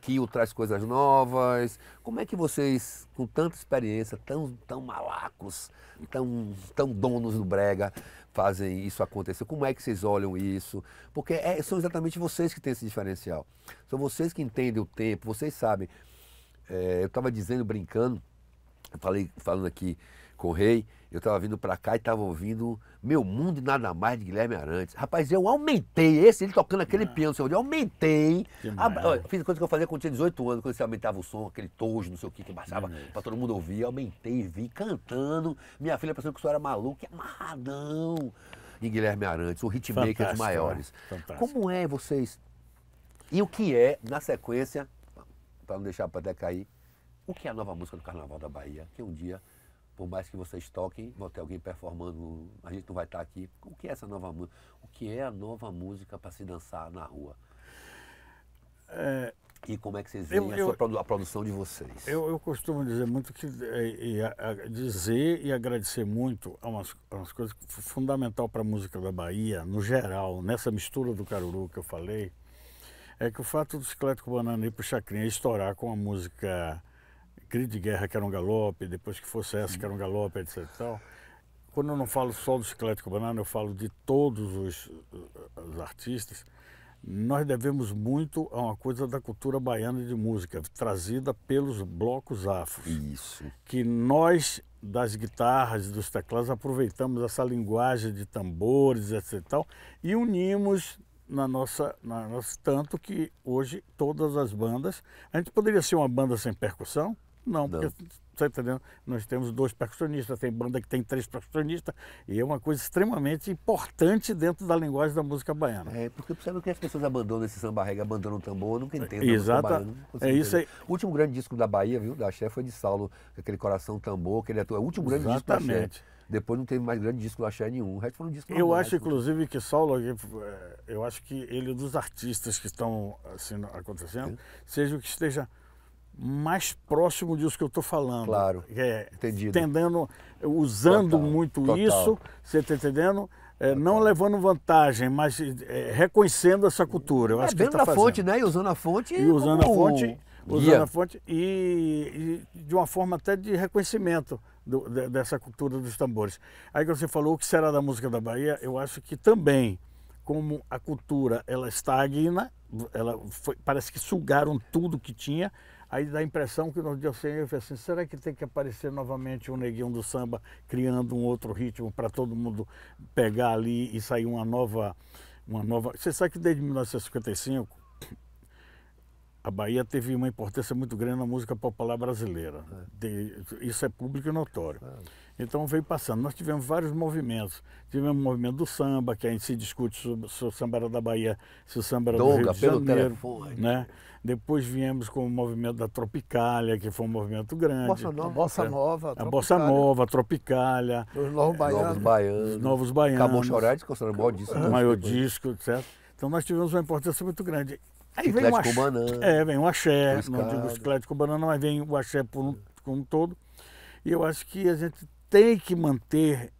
Kio traz coisas novas. Como é que vocês, com tanta experiência, tão, tão malacos, tão, tão donos do brega, fazem isso acontecer? Como é que vocês olham isso? Porque é, são exatamente vocês que têm esse diferencial. São vocês que entendem o tempo, vocês sabem. É, eu estava dizendo, brincando, eu falei, falando aqui com o Rei, eu estava vindo para cá e estava ouvindo Meu Mundo e Nada Mais de Guilherme Arantes. Rapaz, eu aumentei esse, ele tocando aquele ah. piano, eu aumentei. Ah, a, fiz coisa que eu fazia quando tinha 18 anos, quando você aumentava o som, aquele tojo, não sei o que, que baixava para todo mundo ouvir. Eu aumentei, vi cantando. Minha filha pensando que o senhor era maluco, e amarradão. E Guilherme Arantes, o hitmaker dos maiores. É. Fantástico. Como é vocês. E o que é, na sequência, para não deixar para até cair, o que é a nova música do Carnaval da Bahia, que um dia por mais que vocês toquem, vão ter alguém performando, a gente não vai estar aqui. O que é essa nova música? O que é a nova música para se dançar na rua? É, e como é que vocês veem eu, a, a, produção de vocês? Eu, eu costumo dizer muito que é, e, e, a, dizer e agradecer muito a umas, umas coisas que fundamental para a música da Bahia, no geral, nessa mistura do caruru que eu falei, é que o fato do Chiclete com Banana ir para o Chacrinha estourar com a música Grito de Guerra, que era um galope, depois que fosse essa, que era um galope, etc. Tal. Quando eu não falo só do Chiclete com Banana, eu falo de todos os, os artistas. Nós devemos muito a uma coisa da cultura baiana de música, trazida pelos blocos afros. Isso. Que nós, das guitarras e dos teclados, aproveitamos essa linguagem de tambores, etc. Tal, e unimos na nossa, na nossa. Tanto que hoje todas as bandas. A gente poderia ser uma banda sem percussão, não, porque você tá entendendo? Nós temos dois percussionistas, tem banda que tem três percussionistas, e é uma coisa extremamente importante dentro da linguagem da música baiana. É, porque você sabe que as pessoas abandonam esse samba reggae, abandonam o tambor, eu nunca é, entendo. Exato. é isso aí. O último grande disco da Bahia, viu, da chefe foi de Saulo, aquele coração tambor, que ele É o último grande Exatamente. disco da Axé. Depois não teve mais grande disco da Xé nenhum. O resto foram um discos Eu acho, inclusive, que Saulo, eh, eu acho que ele, é dos artistas que estão assim, acontecendo, é. seja o que esteja mais próximo disso que eu estou falando. Claro. É, Entendido. usando total, muito total. isso, você está entendendo? É, não levando vantagem, mas é, reconhecendo essa cultura. Eu é, acho que tá fonte, né? E usando a fonte. E usando como... a fonte. Usando yeah. a fonte e, e, de uma forma até de reconhecimento do, de, dessa cultura dos tambores. Aí que você falou o que será da música da Bahia, eu acho que também, como a cultura ela estagna, né? ela foi, parece que sugaram tudo que tinha, Aí dá a impressão que nos deu Senhor, eu falei assim, será que tem que aparecer novamente um neguinho do samba criando um outro ritmo para todo mundo pegar ali e sair uma nova, uma nova. Você sabe que desde 1955 a Bahia teve uma importância muito grande na música popular brasileira. É. De... isso é público e notório. É. Então veio passando. Nós tivemos vários movimentos. Tivemos o movimento do samba, que a gente se discute sobre, o samba era da Bahia, se o samba era Donga, do Rio de Janeiro. Pelo telefone. Né? Depois viemos com o movimento da Tropicália, que foi um movimento grande. Bossa Nova. A Bossa é, Nova, a, a Bossa Nova, a Tropicália. Os Novos Baianos. Novos Baianos. Os Novos Baianos. Acabou Chorete, considerando o maior disco. Ah, o maior disco, etc. Então nós tivemos uma importância muito grande. Aí vem o axé, É, vem o axé. Não digo chiclete com banana, mas vem o axé por um, como um todo. E eu acho que a gente tem que manter,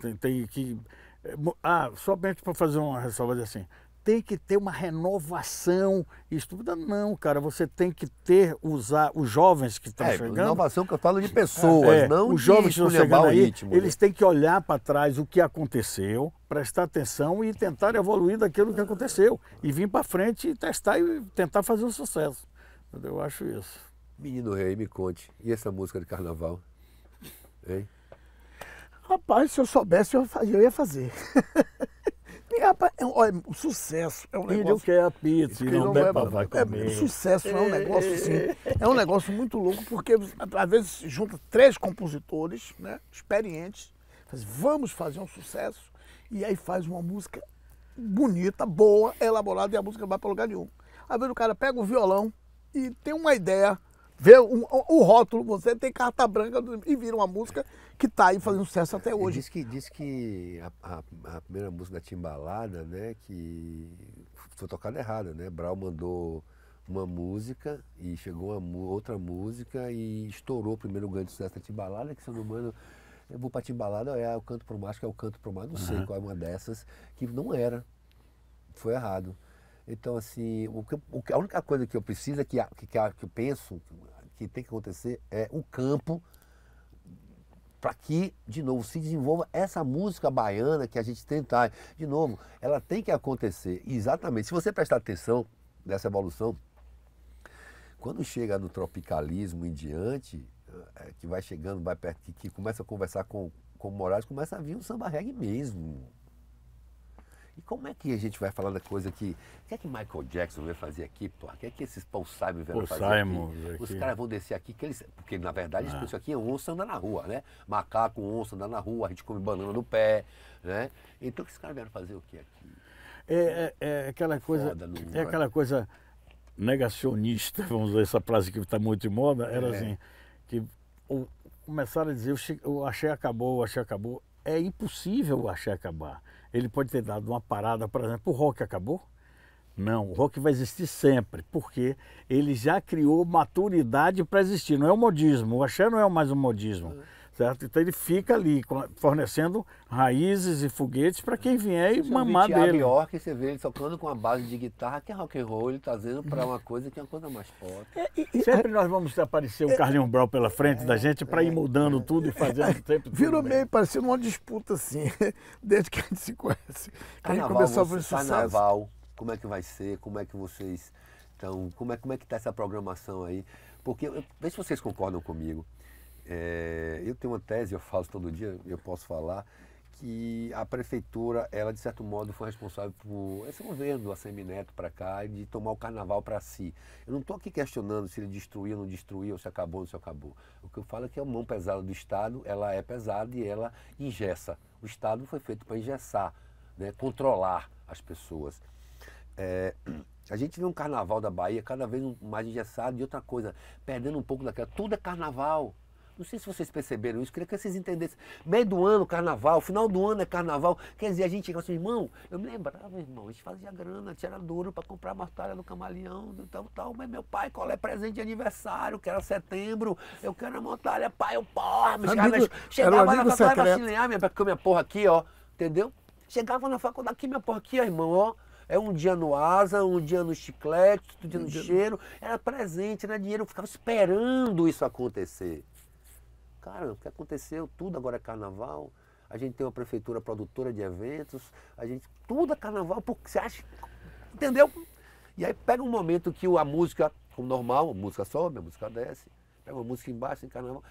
tem, tem que... Eh, ah, somente para fazer uma ressalva assim tem que ter uma renovação estúpida. Não, cara, você tem que ter, usar os jovens que estão é, chegando. Renovação que eu falo de pessoas, é, não os jovens que estão chegando aí, ritmo, né? eles né? têm que olhar para trás o que aconteceu, prestar atenção e tentar evoluir daquilo que aconteceu. E vir para frente e testar e tentar fazer um sucesso. Eu acho isso. Menino Rei, me conte. E essa música de carnaval? Hein? Rapaz, se eu soubesse, eu ia fazer. E, rapaz, é, olha, o sucesso é um negócio. não quer a pizza não, não é, papai é, comer. É, sucesso é um negócio sim É um negócio muito louco, porque às vezes junta três compositores né, experientes, faz, vamos fazer um sucesso, e aí faz uma música bonita, boa, elaborada, e a música não vai para lugar nenhum. Às vezes o cara pega o violão e tem uma ideia vê um, o rótulo, você tem carta branca do, e vira uma música que está aí fazendo sucesso até hoje. Diz que, diz que a, a, a, primeira música da Timbalada, né, que foi tocada errada, né? Brau mandou uma música e chegou uma, outra música e estourou o primeiro grande sucesso da Timbalada, que se eu não mando, eu vou pra Timbalada, é o canto pro macho, que é o canto pro macho, não uhum. sei qual é uma dessas, que não era. Foi errado. Então, assim, o que, o, a única coisa que eu preciso, é que, que, que eu penso que tem que acontecer é o campo para que, de novo, se desenvolva essa música baiana que a gente tentar. Tá? De novo, ela tem que acontecer. Exatamente. Se você prestar atenção nessa evolução, quando chega no tropicalismo em diante, é, que vai chegando, vai perto, que, que começa a conversar com, com Moraes, começa a vir um samba reggae mesmo. E como é que a gente vai falar da coisa que. O que é que Michael Jackson vai fazer aqui, pô? O que é que esses Paul Simon vão fazer Simon, aqui? aqui? Os caras vão descer aqui, que eles, porque na verdade isso ah. aqui é onça andando na rua, né? Macaco, onça andando na rua, a gente come banana no pé, né? Então esses caras vieram fazer o que aqui? É, é, é aquela coisa. é aquela né? coisa negacionista, vamos usar essa frase que está muito de moda, era é. assim, que o, começaram a dizer, eu achei acabou, eu achei acabou. É impossível o achei acabar ele pode ter dado uma parada, por exemplo, o rock acabou? Não, o rock vai existir sempre, porque ele já criou maturidade para existir. Não é um modismo, o axé não é mais um modismo. É certo? Então ele fica ali fornecendo raízes e foguetes para quem vier e você mamar dele. Abre que você vê ele tocando com a base de guitarra que é rock and roll, ele trazendo tá fazendo para uma coisa que é uma coisa mais forte. É, e, sempre é, nós vamos aparecer o é, Carlinhos é, Brau pela frente da é, gente para ir é, mudando tudo e fazendo o todo. Virou meio parecendo uma disputa assim, desde que a gente se conhece. Carnaval, Carnaval, como é que vai ser? Como é que vocês então, como é, como é que está essa programação aí? Porque, veja vê se vocês concordam comigo, é, eu tenho uma tese, eu falo todo dia, eu posso falar, que a prefeitura, ela de certo modo foi responsável por esse governo a Semineto para cá, de tomar o carnaval para si. Eu não estou aqui questionando se ele destruiu ou não destruiu, ou se acabou ou não se acabou. O que eu falo é que é a mão pesada do Estado, ela é pesada e ela engessa. O Estado foi feito para engessar, né, controlar as pessoas. É, a gente vê um carnaval da Bahia cada vez mais engessado e outra coisa, perdendo um pouco daquela. Tudo é carnaval. Não sei se vocês perceberam isso, queria que vocês entendessem. Meio do ano, carnaval, final do ano é carnaval. Quer dizer, a gente chegava assim, irmão, eu me lembrava, irmão, a gente fazia grana, tinha duro para comprar a mortalha do camaleão, do tal, tal. Mas meu pai, qual é presente de aniversário, que era setembro, eu quero a mortalha, pai, eu porra, me chegava, amigo, assim, chegava na faculdade vacilinhar minha, minha porra aqui, ó, entendeu? Chegava na faculdade aqui, minha porra aqui, ó, irmão, ó. É um dia no asa, um dia no chiclete, outro dia no cheiro. Era presente, era dinheiro. Eu ficava esperando isso acontecer cara, o que aconteceu? Tudo agora é carnaval. A gente tem uma prefeitura produtora de eventos, a gente tudo é carnaval porque você acha, entendeu? E aí pega um momento que a música, como normal, a música sobe, a música desce, pega uma música embaixo em carnaval.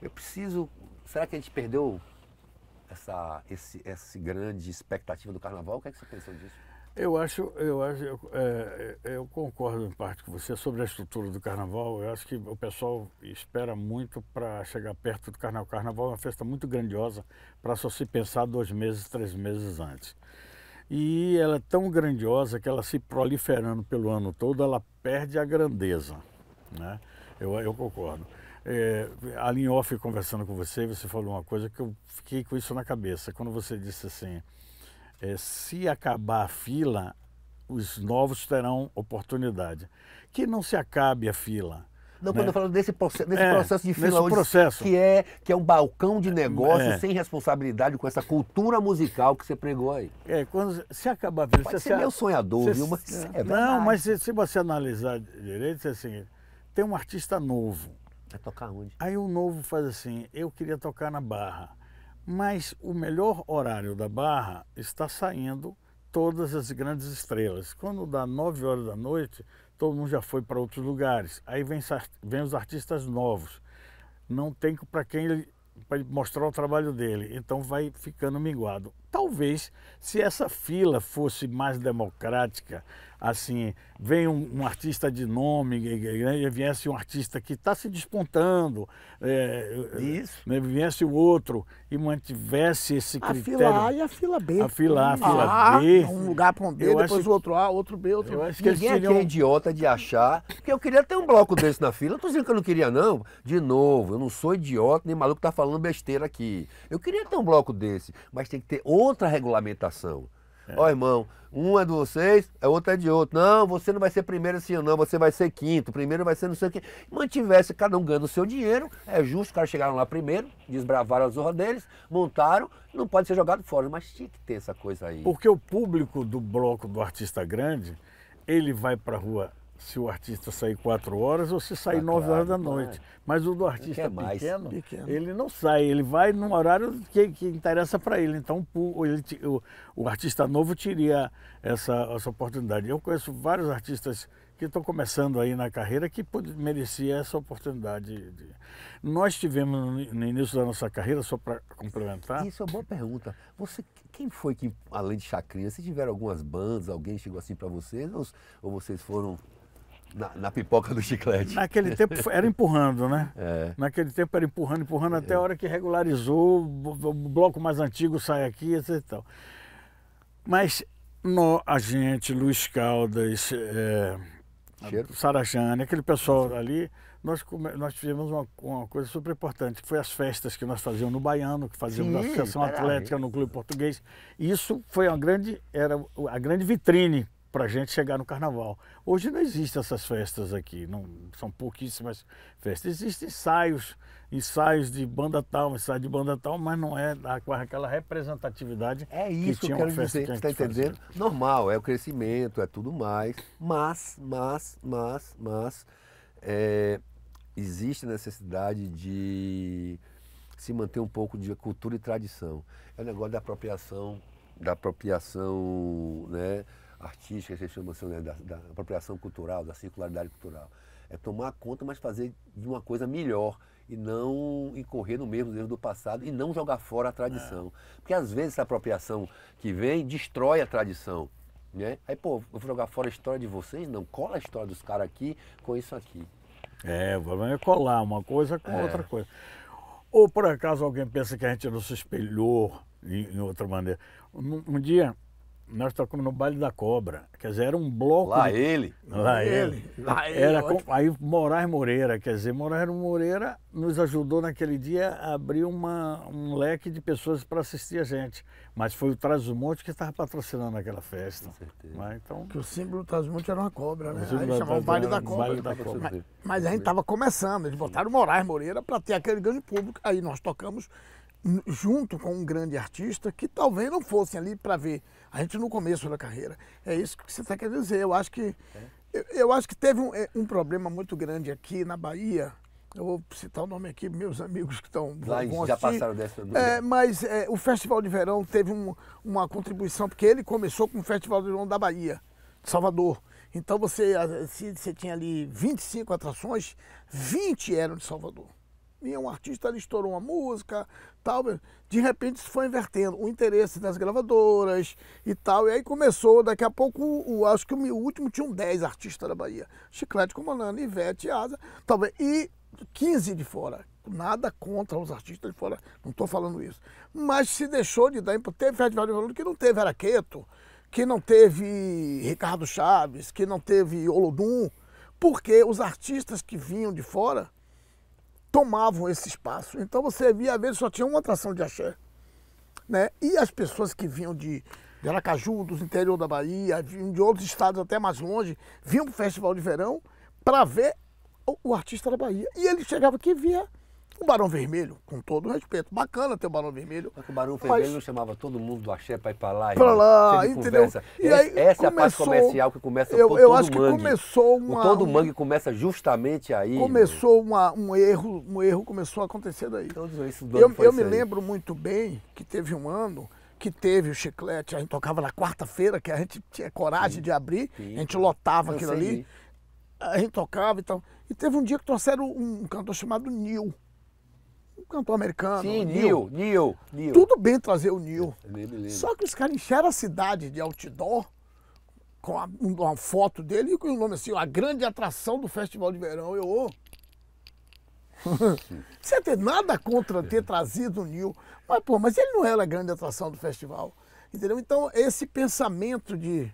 Eu preciso, será que a gente perdeu essa, esse, essa grande expectativa do carnaval? O que, é que você pensou disso? Eu acho, eu acho, eu, é, é, eu, concordo em parte com você sobre a estrutura do carnaval. Eu acho que o pessoal espera muito para chegar perto do carnaval. O carnaval é uma festa muito grandiosa para só se pensar dois meses, três meses antes. E ela é tão grandiosa que ela se proliferando pelo ano todo, ela perde a grandeza. Né? Eu, eu concordo. É, ali em off, conversando com você, você falou uma coisa que eu fiquei com isso na cabeça. Quando você disse assim, é, se acabar a fila, os novos terão oportunidade. Que não se acabe a fila. Não, né? quando eu falo desse, processo, desse é, processo de fila hoje, processo. que é que é um balcão de é, negócio é. sem responsabilidade com essa cultura musical que você pregou aí. É, quando se acabar a fila... Pode você ser a... meio sonhador, viu? Mas é não, mas se, se, você analisar direito, é assim, tem um artista novo. Vai tocar onde? Aí o um novo faz assim, eu queria tocar na Barra. Mas o melhor horário da Barra está saindo todas as grandes estrelas. Quando dá 9 horas da noite, todo mundo já foi para outros lugares. Aí vem, vem os artistas novos. Não tem para quem ele, mostrar o trabalho dele. Então vai ficando minguado. Talvez, se essa fila fosse mais democrática, assim, vem um, um artista de nome, né, e viesse um artista que está se despontando, é, né, viesse o outro e mantivesse esse critério. A fila A e a fila B. A fila A, a fila a, ah, B. Um lugar para um B, eu depois o outro A, outro B, outro B. Ninguém aqui é idiota de achar, porque eu queria ter um bloco desse na fila. Eu tô dizendo que eu não queria, não. De novo, eu não sou idiota, nem maluco tá falando besteira aqui. Eu queria ter um bloco desse, mas tem que ter outro contra a regulamentação. É. Ó, é. irmão, um é de vocês, a é outra é de outro. Não, você não vai ser primeiro assim, não, você vai ser quinto, primeiro vai ser não sei o quê. Mantivesse cada um ganhando o seu dinheiro, é justo, os caras chegaram lá primeiro, desbravaram a zorra deles, montaram, não pode ser jogado fora, mas tinha que ter essa coisa aí. Porque o público do bloco do artista grande, ele vai pra rua se o artista sair quatro horas ou se sair ah, nove claro, horas da noite. Mas o do artista é pequeno, pequeno, ele não sai, ele vai num horário que, que interessa para ele. Então ele, o, o, artista novo teria essa, essa oportunidade. Eu conheço vários artistas que estão começando aí na carreira que merecia essa oportunidade. De... Nós tivemos no início da nossa carreira, só para complementar. Isso é uma boa pergunta. Você, quem foi que, além de Chacrinha, se tiveram algumas bandas, alguém chegou assim para vocês ou, ou vocês foram na, na, pipoca do chiclete. Naquele tempo era empurrando, né? É. Naquele tempo era empurrando, empurrando até a é. hora que regularizou, o bloco mais antigo sai aqui e tal. Mas no, a gente, Luiz Caldas, é, Sarajane, aquele pessoal ali, nós, nós fizemos uma, uma, coisa super importante, que foi as festas que nós fazíamos no Baiano, que fazíamos na Associação Atlética, no Clube Português. Isso foi uma grande, era a grande vitrine para a gente chegar no carnaval. Hoje não existem essas festas aqui, não, são pouquíssimas festas. Existem ensaios, ensaios de banda tal, ensaio de banda tal, mas não é com aquela representatividade. É isso que, tinha que eu quero dizer, que está entendendo? Fazia. Normal, é o crescimento, é tudo mais, mas, mas, mas, mas, é, existe a necessidade de se manter um pouco de cultura e tradição. É o negócio da apropriação, da apropriação, né? artística, que a gente chama assim, né, da, da, apropriação cultural, da circularidade cultural. É tomar conta, mas fazer de uma coisa melhor e não incorrer no mesmo erro do passado e não jogar fora a tradição. É. Porque às vezes essa apropriação que vem destrói a tradição. Né? Aí, pô, eu vou jogar fora a história de vocês? Não, cola a história dos caras aqui com isso aqui. É, vamos é colar uma coisa com é. outra coisa. Ou por acaso alguém pensa que a gente não se espelhou em, em outra maneira. Um, um dia nós tocamos no baile da cobra. Quer dizer, era um bloco. Lá de... ele. Lá ele. ele. Lá ele com... Aí Moraes Moreira, quer dizer, Moraes Moreira nos ajudou naquele dia a abrir uma, um leque de pessoas para assistir a gente. Mas foi o Traz do Monte que estava patrocinando aquela festa. Com certeza. Mas, então... Que o símbolo do Traz do Monte era uma cobra, né? Aí chamava o baile da cobra. Baile da cobra. Mas, mas a gente estava começando, eles botaram Moraes Moreira para ter aquele grande público. Aí nós tocamos junto com um grande artista que talvez não fossem ali para ver a gente no começo da carreira. É isso que você está querendo dizer. Eu acho que é. eu, eu, acho que teve um, é, um, problema muito grande aqui na Bahia. Eu vou citar o nome aqui, meus amigos que estão lá vão já passaram dessa. É, mas é, o Festival de Verão teve um, uma contribuição porque ele começou com o Festival de Verão da Bahia, de Salvador. Então você, se você tinha ali 25 atrações, 20 eram de Salvador e um artista, ele estourou uma música, tal. De repente isso foi invertendo o interesse das gravadoras e tal. E aí começou, daqui a pouco, o, acho que o, último tinha um 10 artistas da Bahia. Chiclete com Comandante, Ivete, Asa, talvez. E 15 de fora. Nada contra os artistas de fora, não estou falando isso. Mas se deixou de dar, teve Festival de Valor que não teve Araqueto, que não teve Ricardo Chaves, que não teve Olodum, porque os artistas que vinham de fora tomavam esse espaço. Então você via, às vezes, só tinha uma atração de axé. Né? E as pessoas que vinham de, de Aracaju, do interior da Bahia, vinham de outros estados até mais longe, vinham para o festival de verão para ver o, o, artista da Bahia. E ele chegava aqui e via o Barão Vermelho, com todo respeito, bacana ter o Barão Vermelho. Mas o Barão mas... Vermelho não chamava todo mundo do axé para ir para lá. Para lá, entendeu? E essa, aí, essa começou, é a parte comercial que começa eu, Eu acho que começou uma... O todo mangue começa justamente aí. Começou uma, um erro, um erro começou a acontecer daí. eu eu me aí. lembro muito bem que teve um ano que teve o chiclete, a gente tocava na quarta-feira, que a gente tinha coragem sim, de abrir, sim. a gente lotava eu aquilo ali, a gente tocava e tal. E teve um dia que trouxeram um cantor chamado Nil um cantor americano. Sim, Neil, Neil, Neil. Tudo bem trazer o Neil. É, Só que os caras encheram a cidade de outdoor com a, uma foto dele e com o nome assim, a grande atração do Festival de Verão. Eu, Você tem nada contra ter é. trazido o Neil, mas, pô, mas ele não era a grande atração do festival. Entendeu? Então, esse pensamento de.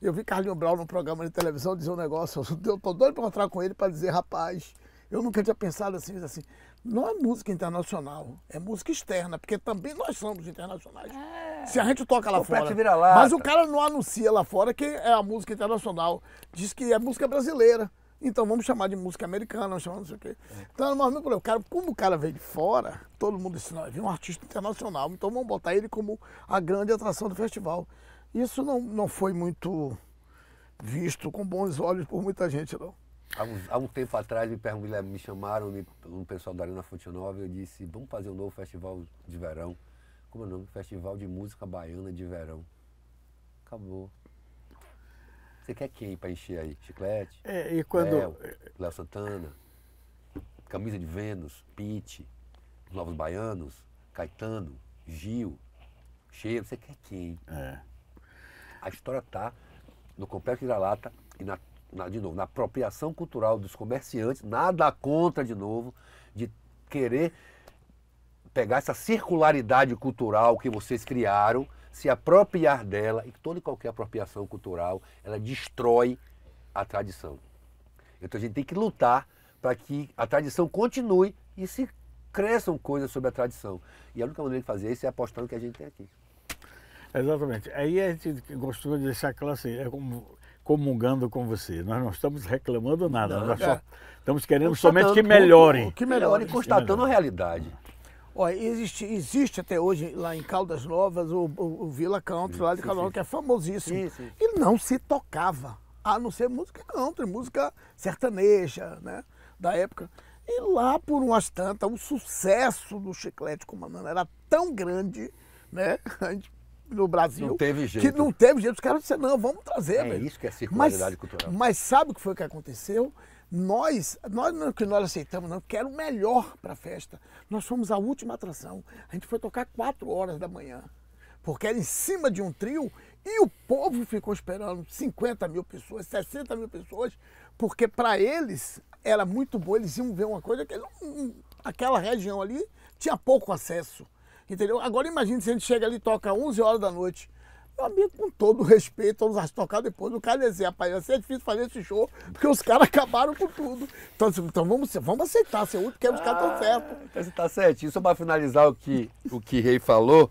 Eu vi Carlinhos Brau num programa de televisão dizer um negócio, eu tô doido para entrar com ele para dizer, rapaz, eu nunca tinha pensado assim, assim, não é música internacional, é música externa, porque também nós somos internacionais. É. Se a gente toca lá o fora. Mas o cara não anuncia lá fora que é a música internacional. Diz que é música brasileira. Então vamos chamar de música americana, vamos chamar não sei o quê. É. Então, mas meu problema, cara, como o cara veio de fora, todo mundo disse, não, é um artista internacional, então vamos botar ele como a grande atração do festival. Isso não, não foi muito visto com bons olhos por muita gente, não. Há um, há um tempo atrás me, me chamaram me, um pessoal da Arena Fonte Nova e eu disse, vamos fazer um novo festival de verão. Como é o nome? Festival de Música Baiana de Verão. Acabou. Você quer quem para encher aí? Chiclete? É, e quando... Léo, Santana, Camisa de Vênus, Pete, Novos Baianos, Caetano, Gil, Cheiro, você quer quem? É. A história tá no Complexo de lata e na na, de novo, na apropriação cultural dos comerciantes, nada contra, de novo, de querer pegar essa circularidade cultural que vocês criaram, se apropriar dela, e toda e qualquer apropriação cultural, ela destrói a tradição. Então a gente tem que lutar para que a tradição continue e se cresçam coisas sobre a tradição. E a única maneira de fazer isso é apostando que a gente tem aqui. Exatamente. Aí a gente gostou de deixar claro assim, é como comungando com você. Nós não estamos reclamando nada, não, nós só é. estamos querendo somente que melhorem. Que melhorem, constatando melhore. a realidade. Olha, existe, existe até hoje lá em Caldas Novas o, o, o Vila Country, sim, lá de Caldas Novas, que é famosíssimo. Sim, sim. E não se tocava, a não ser música country, música sertaneja, né? Da época. E lá, por umas tantas, o sucesso do Chiclete com Banana era tão grande, né? A gente no Brasil. Não teve jeito. Que não teve jeito. Os caras disseram, não, vamos trazer. É velho. isso que é circularidade mas, cultural. Mas sabe o que foi que aconteceu? Nós, nós não é que nós aceitamos, não, que era o melhor para a festa. Nós fomos a última atração. A gente foi tocar 4 horas da manhã. Porque era em cima de um trio e o povo ficou esperando 50 mil pessoas, 60 mil pessoas, porque para eles era muito bom, eles iam ver uma coisa que aquela região ali tinha pouco acesso. Entendeu? Agora imagine se a gente chega ali e toca 11 horas da noite. Meu amigo, com todo respeito vamos tocar depois, o cara dizer, rapaz, vai ser difícil fazer esse show, porque os caras acabaram com tudo. Então, assim, então vamos, vamos aceitar ser útil, porque ah, os caras estão ah, certos. Então você tá certinho. Só para finalizar o que o que Rei falou,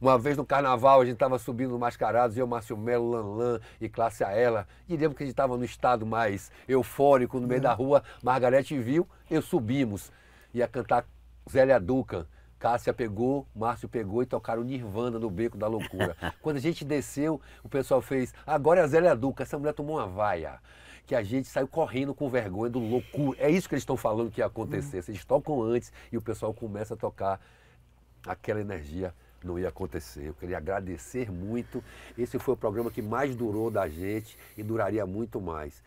uma vez no carnaval a gente estava subindo mascarados, eu, Márcio Melo, Lanlan e Classe Aela. E lembro que a gente estava no estado mais eufórico, no meio hum. da rua, Margarete viu, eu subimos. Ia cantar Zélia Duca. Cássia pegou, Márcio pegou e tocaram Nirvana no beco da loucura. Quando a gente desceu, o pessoal fez, agora é a Zélia Duca, essa mulher tomou uma vaia. Que a gente saiu correndo com vergonha do loucura. É isso que eles estão falando que ia acontecer. Eles tocam antes e o pessoal começa a tocar aquela energia não ia acontecer. Eu queria agradecer muito. Esse foi o programa que mais durou da gente e duraria muito mais.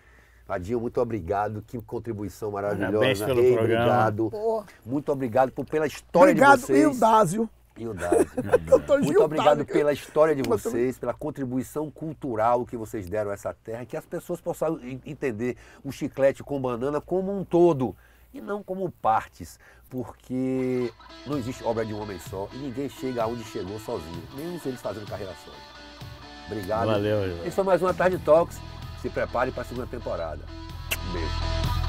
Adil, muito obrigado. Que contribuição maravilhosa. pelo Ei, programa. Obrigado. Porra. Muito obrigado por, pela história obrigado, de vocês. Obrigado, Eudásio. Eudásio. Muito obrigado que... pela história de vocês, pela contribuição cultural que vocês deram a essa terra, que as pessoas possam entender o chiclete com banana como um todo e não como partes, porque não existe obra de um homem só e ninguém chega aonde chegou sozinho, mesmo eles fazendo carreira solo. Obrigado. Valeu, Ivan. Isso foi mais uma Tarde Talks. Se prepare para a segunda temporada. Um beijo.